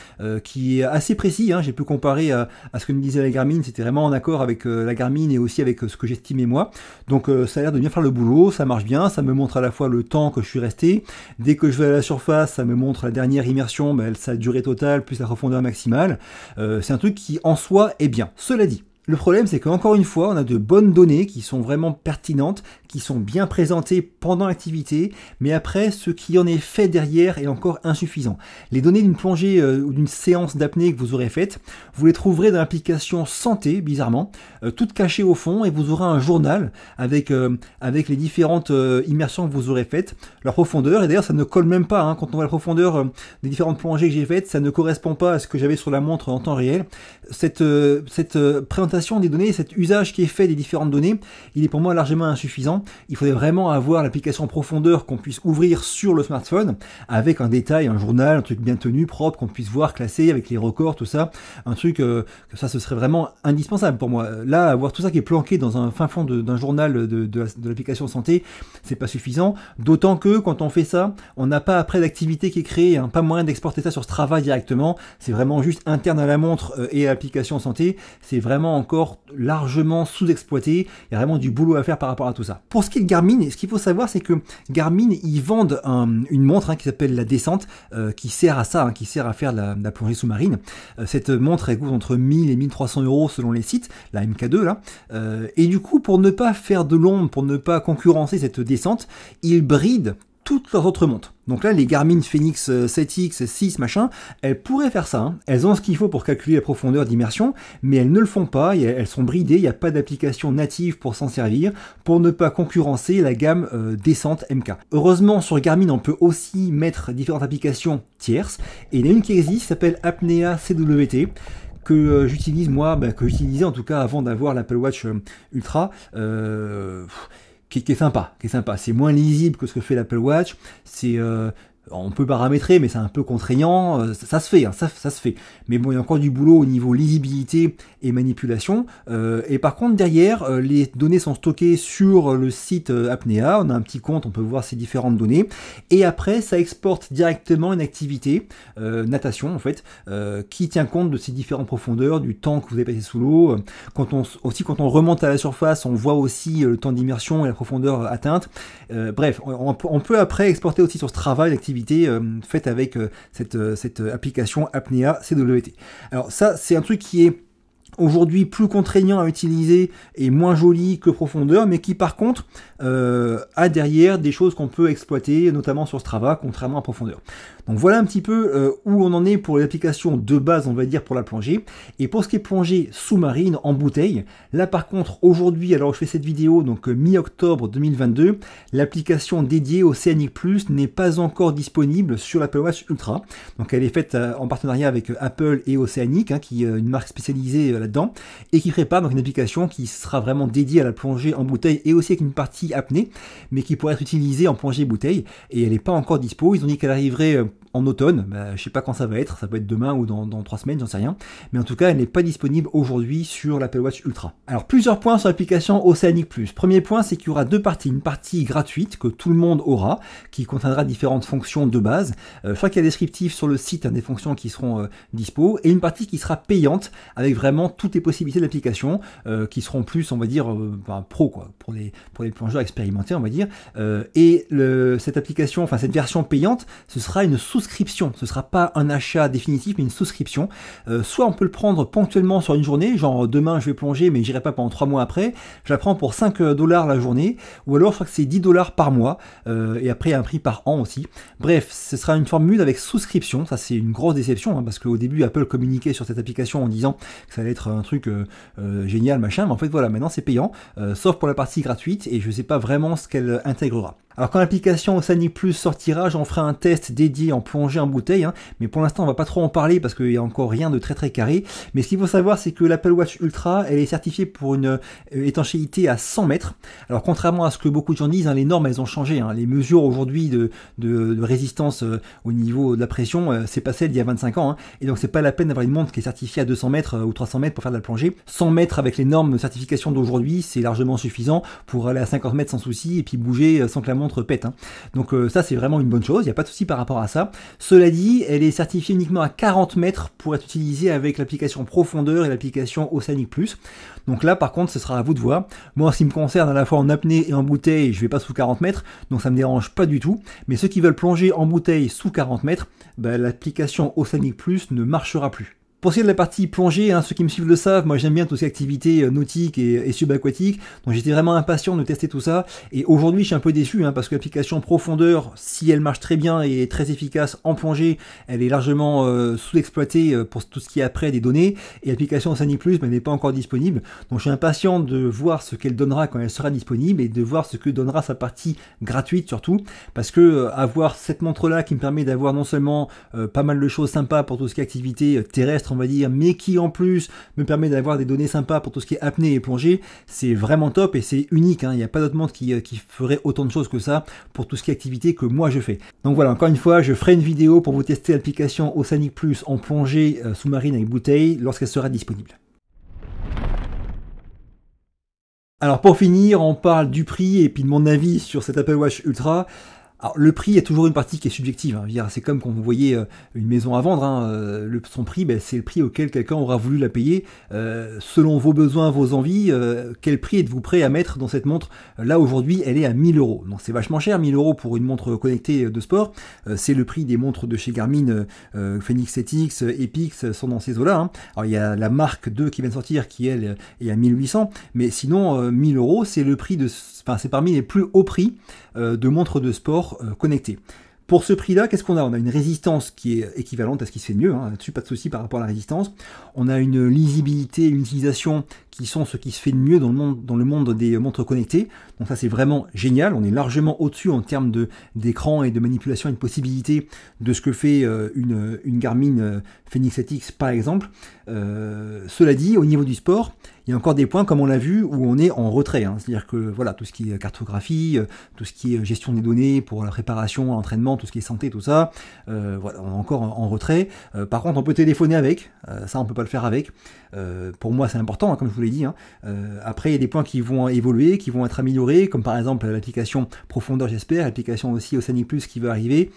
qui est assez précis. Hein, j'ai pu comparer à, ce que me disait la Garmin. C'était vraiment en accord avec la Garmin et aussi avec ce que j'estimais moi. Donc ça a l'air de bien faire le boulot, ça marche bien, ça me montre à la fois le temps que je suis resté. Dès que je vais à la surface, ça me montre la dernière immersion, ben, sa durée totale plus la profondeur maximale. Euh, c'est un truc qui en soi est bien. Cela dit, le problème, c'est qu'encore une fois, on a de bonnes données qui sont vraiment pertinentes, qui sont bien présentés pendant l'activité, mais après, ce qui en est fait derrière est encore insuffisant. Les données d'une plongée euh, ou d'une séance d'apnée que vous aurez faite, vous les trouverez dans l'application santé, bizarrement, euh, toutes cachées au fond, et vous aurez un journal avec, euh, avec les différentes immersions que vous aurez faites, leur profondeur, et d'ailleurs ça ne colle même pas, hein, quand on voit la profondeur des différentes plongées que j'ai faites, ça ne correspond pas à ce que j'avais sur la montre en temps réel. Cette, cette présentation des données, cet usage qui est fait des différentes données, il est pour moi largement insuffisant. Il faudrait vraiment avoir l'application en profondeur qu'on puisse ouvrir sur le smartphone avec un détail, un journal, un truc bien tenu, propre, qu'on puisse voir, classé avec les records, tout ça. Un truc euh, que ça, ce serait vraiment indispensable pour moi. Là, avoir tout ça qui est planqué dans un fin fond d'un journal de, l'application santé, c'est pas suffisant. D'autant que quand on fait ça, on n'a pas après d'activité qui est créée, hein. pas moyen d'exporter ça sur travail directement. C'est vraiment juste interne à la montre euh, et à l'application santé. C'est vraiment encore largement sous-exploité. Il y a vraiment du boulot à faire par rapport à tout ça. Pour ce qui est de Garmin, ce qu'il faut savoir, c'est que Garmin, ils vendent une montre hein, qui s'appelle la descente, euh, qui sert à ça, hein, qui sert à faire la, plongée sous-marine. Euh, cette montre, elle coûte entre 1000 et 1300 euros selon les sites, la MK2 là. Euh, et du coup, pour ne pas faire de l'ombre, pour ne pas concurrencer cette descente, ils brident toutes leurs autres montres. Donc là, les Garmin Phoenix 7X, 6, machin, elles pourraient faire ça. Hein. Elles ont ce qu'il faut pour calculer la profondeur d'immersion, mais elles ne le font pas, elles sont bridées, il n'y a pas d'application native pour s'en servir, pour ne pas concurrencer la gamme euh, décente MK. Heureusement, sur Garmin, on peut aussi mettre différentes applications tierces, et il y en a une qui existe, s'appelle Apnea CWT, que euh, j'utilise moi, bah, que j'utilisais en tout cas avant d'avoir l'Apple Watch euh, Ultra qui, est sympa, qui est sympa. C'est moins lisible que ce que fait l'Apple Watch. C'est euh, on peut paramétrer, mais c'est un peu contraignant, euh, ça, se fait, hein, ça, se fait. Mais bon, il y a encore du boulot au niveau lisibilité et manipulation. Euh, et par contre, derrière, euh, les données sont stockées sur le site Apnea, on a un petit compte, on peut voir ces différentes données. Et après, ça exporte directement une activité, natation en fait, qui tient compte de ces différentes profondeurs, du temps que vous avez passé sous l'eau. Quand on, aussi, quand on remonte à la surface, on voit aussi le temps d'immersion et la profondeur atteinte. bref, on, peut après exporter aussi sur ce travail l'activité faites euh, faite avec euh, cette, euh, cette application apnea CWT. Alors ça, c'est un truc qui est aujourd'hui plus contraignant à utiliser et moins joli que profondeur, mais qui par contre à euh, a derrière des choses qu'on peut exploiter, notamment sur Strava, contrairement à profondeur. Donc voilà un petit peu euh, où on en est pour l'application de base, on va dire, pour la plongée. Et pour ce qui est plongée sous-marine en bouteille, là par contre, aujourd'hui, alors je fais cette vidéo, donc euh, mi-octobre 2022, l'application dédiée Oceanic Plus n'est pas encore disponible sur l'Apple Watch Ultra. Donc elle est faite en partenariat avec Apple et Oceanic, hein, qui est une marque spécialisée là-dedans, et qui prépare donc une application qui sera vraiment dédiée à la plongée en bouteille et aussi avec une partie apnée, mais qui pourrait être utilisée en plongée bouteille, et elle n'est pas encore dispo. Ils ont dit qu'elle arriverait euh, en automne, bah, je ne sais pas quand ça va être, ça peut être demain ou dans, trois semaines, j'en sais rien, mais en tout cas, elle n'est pas disponible aujourd'hui sur l'Apple Watch Ultra. Alors, plusieurs points sur l'application Oceanic Plus. Premier point, c'est qu'il y aura deux parties. Une partie gratuite que tout le monde aura, qui contiendra différentes fonctions de base. il je y a descriptif sur le site hein, des fonctions qui seront euh, dispo, et une partie qui sera payante avec vraiment toutes les possibilités d'application euh, qui seront plus, on va dire, ben, pro quoi, pour les plongeurs expérimenté on va dire. Euh, et cette application, enfin cette version payante, ce sera une souscription. Ce sera pas un achat définitif, mais une souscription. Euh, soit on peut le prendre ponctuellement sur une journée, genre demain je vais plonger, mais j'irai pas pendant trois mois après. Je la prends pour 5 euh, dollars la journée, ou alors je crois que c'est 10 dollars par mois, et après un prix par an aussi. Bref, ce sera une formule avec souscription. Ça c'est une grosse déception, hein, parce qu'au début Apple communiquait sur cette application en disant que ça allait être un truc génial, machin. Mais en fait voilà, maintenant c'est payant, sauf pour la partie gratuite, et je sais pas vraiment ce qu'elle intégrera. Alors quand l'application Sani Plus sortira, j'en ferai un test dédié en plongée en bouteille, hein. mais pour l'instant on va pas trop en parler parce qu'il n'y a encore rien de très très carré. Mais ce qu'il faut savoir c'est que l'Apple Watch Ultra, elle est certifiée pour une euh, étanchéité à 100 mètres. Alors contrairement à ce que beaucoup de gens disent, hein, les normes elles ont changé. Hein. Les mesures aujourd'hui de, résistance euh, au niveau de la pression, euh, c'est passé d'il y a 25 ans. et donc c'est pas la peine d'avoir une montre qui est certifiée à 200 mètres ou 300 mètres pour faire de la plongée. 100 mètres avec les normes de certification d'aujourd'hui, c'est largement suffisant pour aller à 50 mètres sans souci et puis bouger sans que pète. Hein. Donc euh, ça c'est vraiment une bonne chose, il n'y a pas de souci par rapport à ça. Cela dit, elle est certifiée uniquement à 40 mètres pour être utilisée avec l'application Profondeur et l'application Oceanic Plus. Donc là par contre ce sera à vous de voir. Moi si me concerne à la fois en apnée et en bouteille, je vais pas sous 40 mètres, donc ça me dérange pas du tout. Mais ceux qui veulent plonger en bouteille sous 40 mètres, ben, l'application Oceanic Plus ne marchera plus. Pour ce qui est de la partie plongée, hein, ceux qui me suivent le savent, moi j'aime bien toutes ces activités euh, nautiques et, et subaquatiques, donc j'étais vraiment impatient de tester tout ça, et aujourd'hui je suis un peu déçu, hein, parce que l'application profondeur, si elle marche très bien et est très efficace en plongée, elle est largement euh, sous-exploitée euh, pour tout ce qui est après des données, et l'application Sani Plus ben, n'est pas encore disponible, donc je suis impatient de voir ce qu'elle donnera quand elle sera disponible, et de voir ce que donnera sa partie gratuite surtout, parce que avoir cette montre-là qui me permet d'avoir non seulement pas mal de choses sympas pour tout ce qui est activité terrestre, on va dire, mais qui en plus me permet d'avoir des données sympas pour tout ce qui est apnée et plongée, c'est vraiment top et c'est unique. Hein. Il n'y a pas d'autre monde qui, euh, qui, ferait autant de choses que ça pour tout ce qui est activité que moi je fais. Donc voilà, encore une fois, je ferai une vidéo pour vous tester l'application Oceanic Plus en plongée euh, sous-marine avec bouteille lorsqu'elle sera disponible. Alors pour finir, on parle du prix et puis de mon avis sur cet Apple Watch Ultra. Alors le prix est toujours une partie qui est subjective. Hein. C'est comme quand vous voyez euh, une maison à vendre, hein, euh, son prix, ben, c'est le prix auquel quelqu'un aura voulu la payer. Euh, selon vos besoins, vos envies, quel prix êtes-vous prêt à mettre dans cette montre Là aujourd'hui, elle est à 1000 euros. Donc c'est vachement cher, 1000 euros pour une montre connectée de sport. c'est le prix des montres de chez Garmin, Phoenix 7X, Epix, sont dans ces eaux-là. Hein. Alors il y a la marque 2 qui vient de sortir, qui elle est à 1800. Mais sinon, 1000 euros, c'est le prix de c'est parmi les plus hauts prix euh, de montres de sport euh, connectées. Pour ce prix-là, qu'est-ce qu'on a On a une résistance qui est équivalente à ce qui se fait de mieux, hein, là-dessus pas de souci par rapport à la résistance. On a une lisibilité, une utilisation qui sont ce qui se fait de mieux dans le monde, des montres connectées. Donc ça c'est vraiment génial, on est largement au-dessus en termes d'écran et de manipulation et de possibilité de ce que fait euh, une, Garmin Phoenix 7X par exemple. cela dit, au niveau du sport, il y a encore des points, comme on l'a vu, où on est en retrait. Hein. C'est-à-dire que voilà, tout ce qui est cartographie, euh, tout ce qui est euh, gestion des données pour la préparation, l'entraînement, tout ce qui est santé, tout ça, euh, voilà, on est encore en, retrait. par contre, on peut téléphoner avec, ça on peut pas le faire avec. pour moi, c'est important, hein, comme je vous l'ai dit. Hein. après, il y a des points qui vont évoluer, qui vont être améliorés, comme par exemple l'application Profondeur, j'espère, l'application aussi Oceanic+, Plus qui va arriver.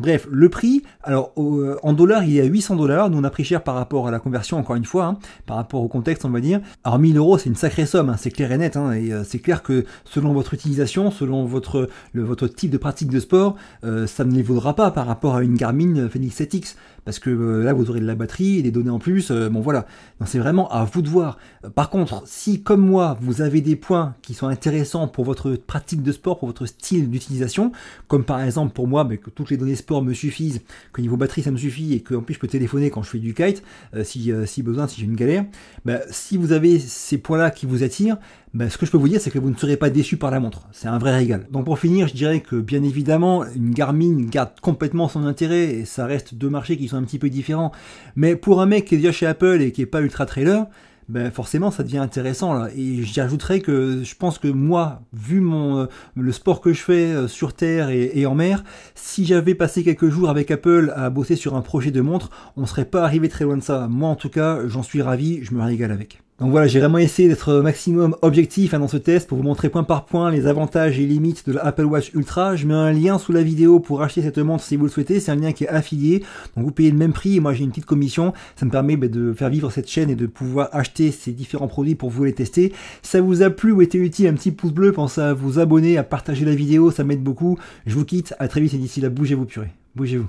Bref, le prix, alors euh, en dollars, il est à 800 dollars. Nous, on a pris cher par rapport à la conversion, encore une fois, hein, par rapport au contexte, on va dire. Alors 1000 euros, c'est une sacrée somme, hein, c'est clair et net. Hein, et euh, c'est clair que selon votre utilisation, selon votre, votre type de pratique de sport, euh, ça ne les vaudra pas par rapport à une Garmin Fenix 7X parce que euh, là vous aurez de la batterie et des données en plus. Euh, bon voilà, c'est vraiment à vous de voir. Euh, par contre, si comme moi vous avez des points qui sont intéressants pour votre pratique de sport, pour votre style d'utilisation, comme par exemple pour moi, que toutes les données sport me suffisent, que niveau batterie ça me suffit et qu'en plus je peux téléphoner quand je fais du kite si, besoin, si j'ai une galère. Ben, si vous avez ces points-là qui vous attirent, ben, ce que je peux vous dire, c'est que vous ne serez pas déçu par la montre. C'est un vrai régal. Donc pour finir, je dirais que bien évidemment, une Garmin garde complètement son intérêt et ça reste deux marchés qui sont un petit peu différents. Mais pour un mec qui est déjà chez Apple et qui est pas ultra trailer, ben forcément ça devient intéressant là. Et j'ajouterais que je pense que moi, vu mon euh, le sport que je fais euh, sur terre et, et, en mer, si j'avais passé quelques jours avec Apple à bosser sur un projet de montre, on serait pas arrivé très loin de ça. Moi en tout cas, j'en suis ravi, je me régale avec. Donc voilà, j'ai vraiment essayé d'être maximum objectif hein, dans ce test pour vous montrer point par point les avantages et limites de l'Apple Watch Ultra. Je mets un lien sous la vidéo pour acheter cette montre si vous le souhaitez. C'est un lien qui est affilié, donc vous payez le même prix et moi j'ai une petite commission. Ça me permet bah, de faire vivre cette chaîne et de pouvoir acheter ces différents produits pour vous les tester. ça vous a plu ou était utile, un petit pouce bleu, pensez à vous abonner, à partager la vidéo, ça m'aide beaucoup. Je vous quitte, à très vite et d'ici là, bougez-vous purée, bougez-vous.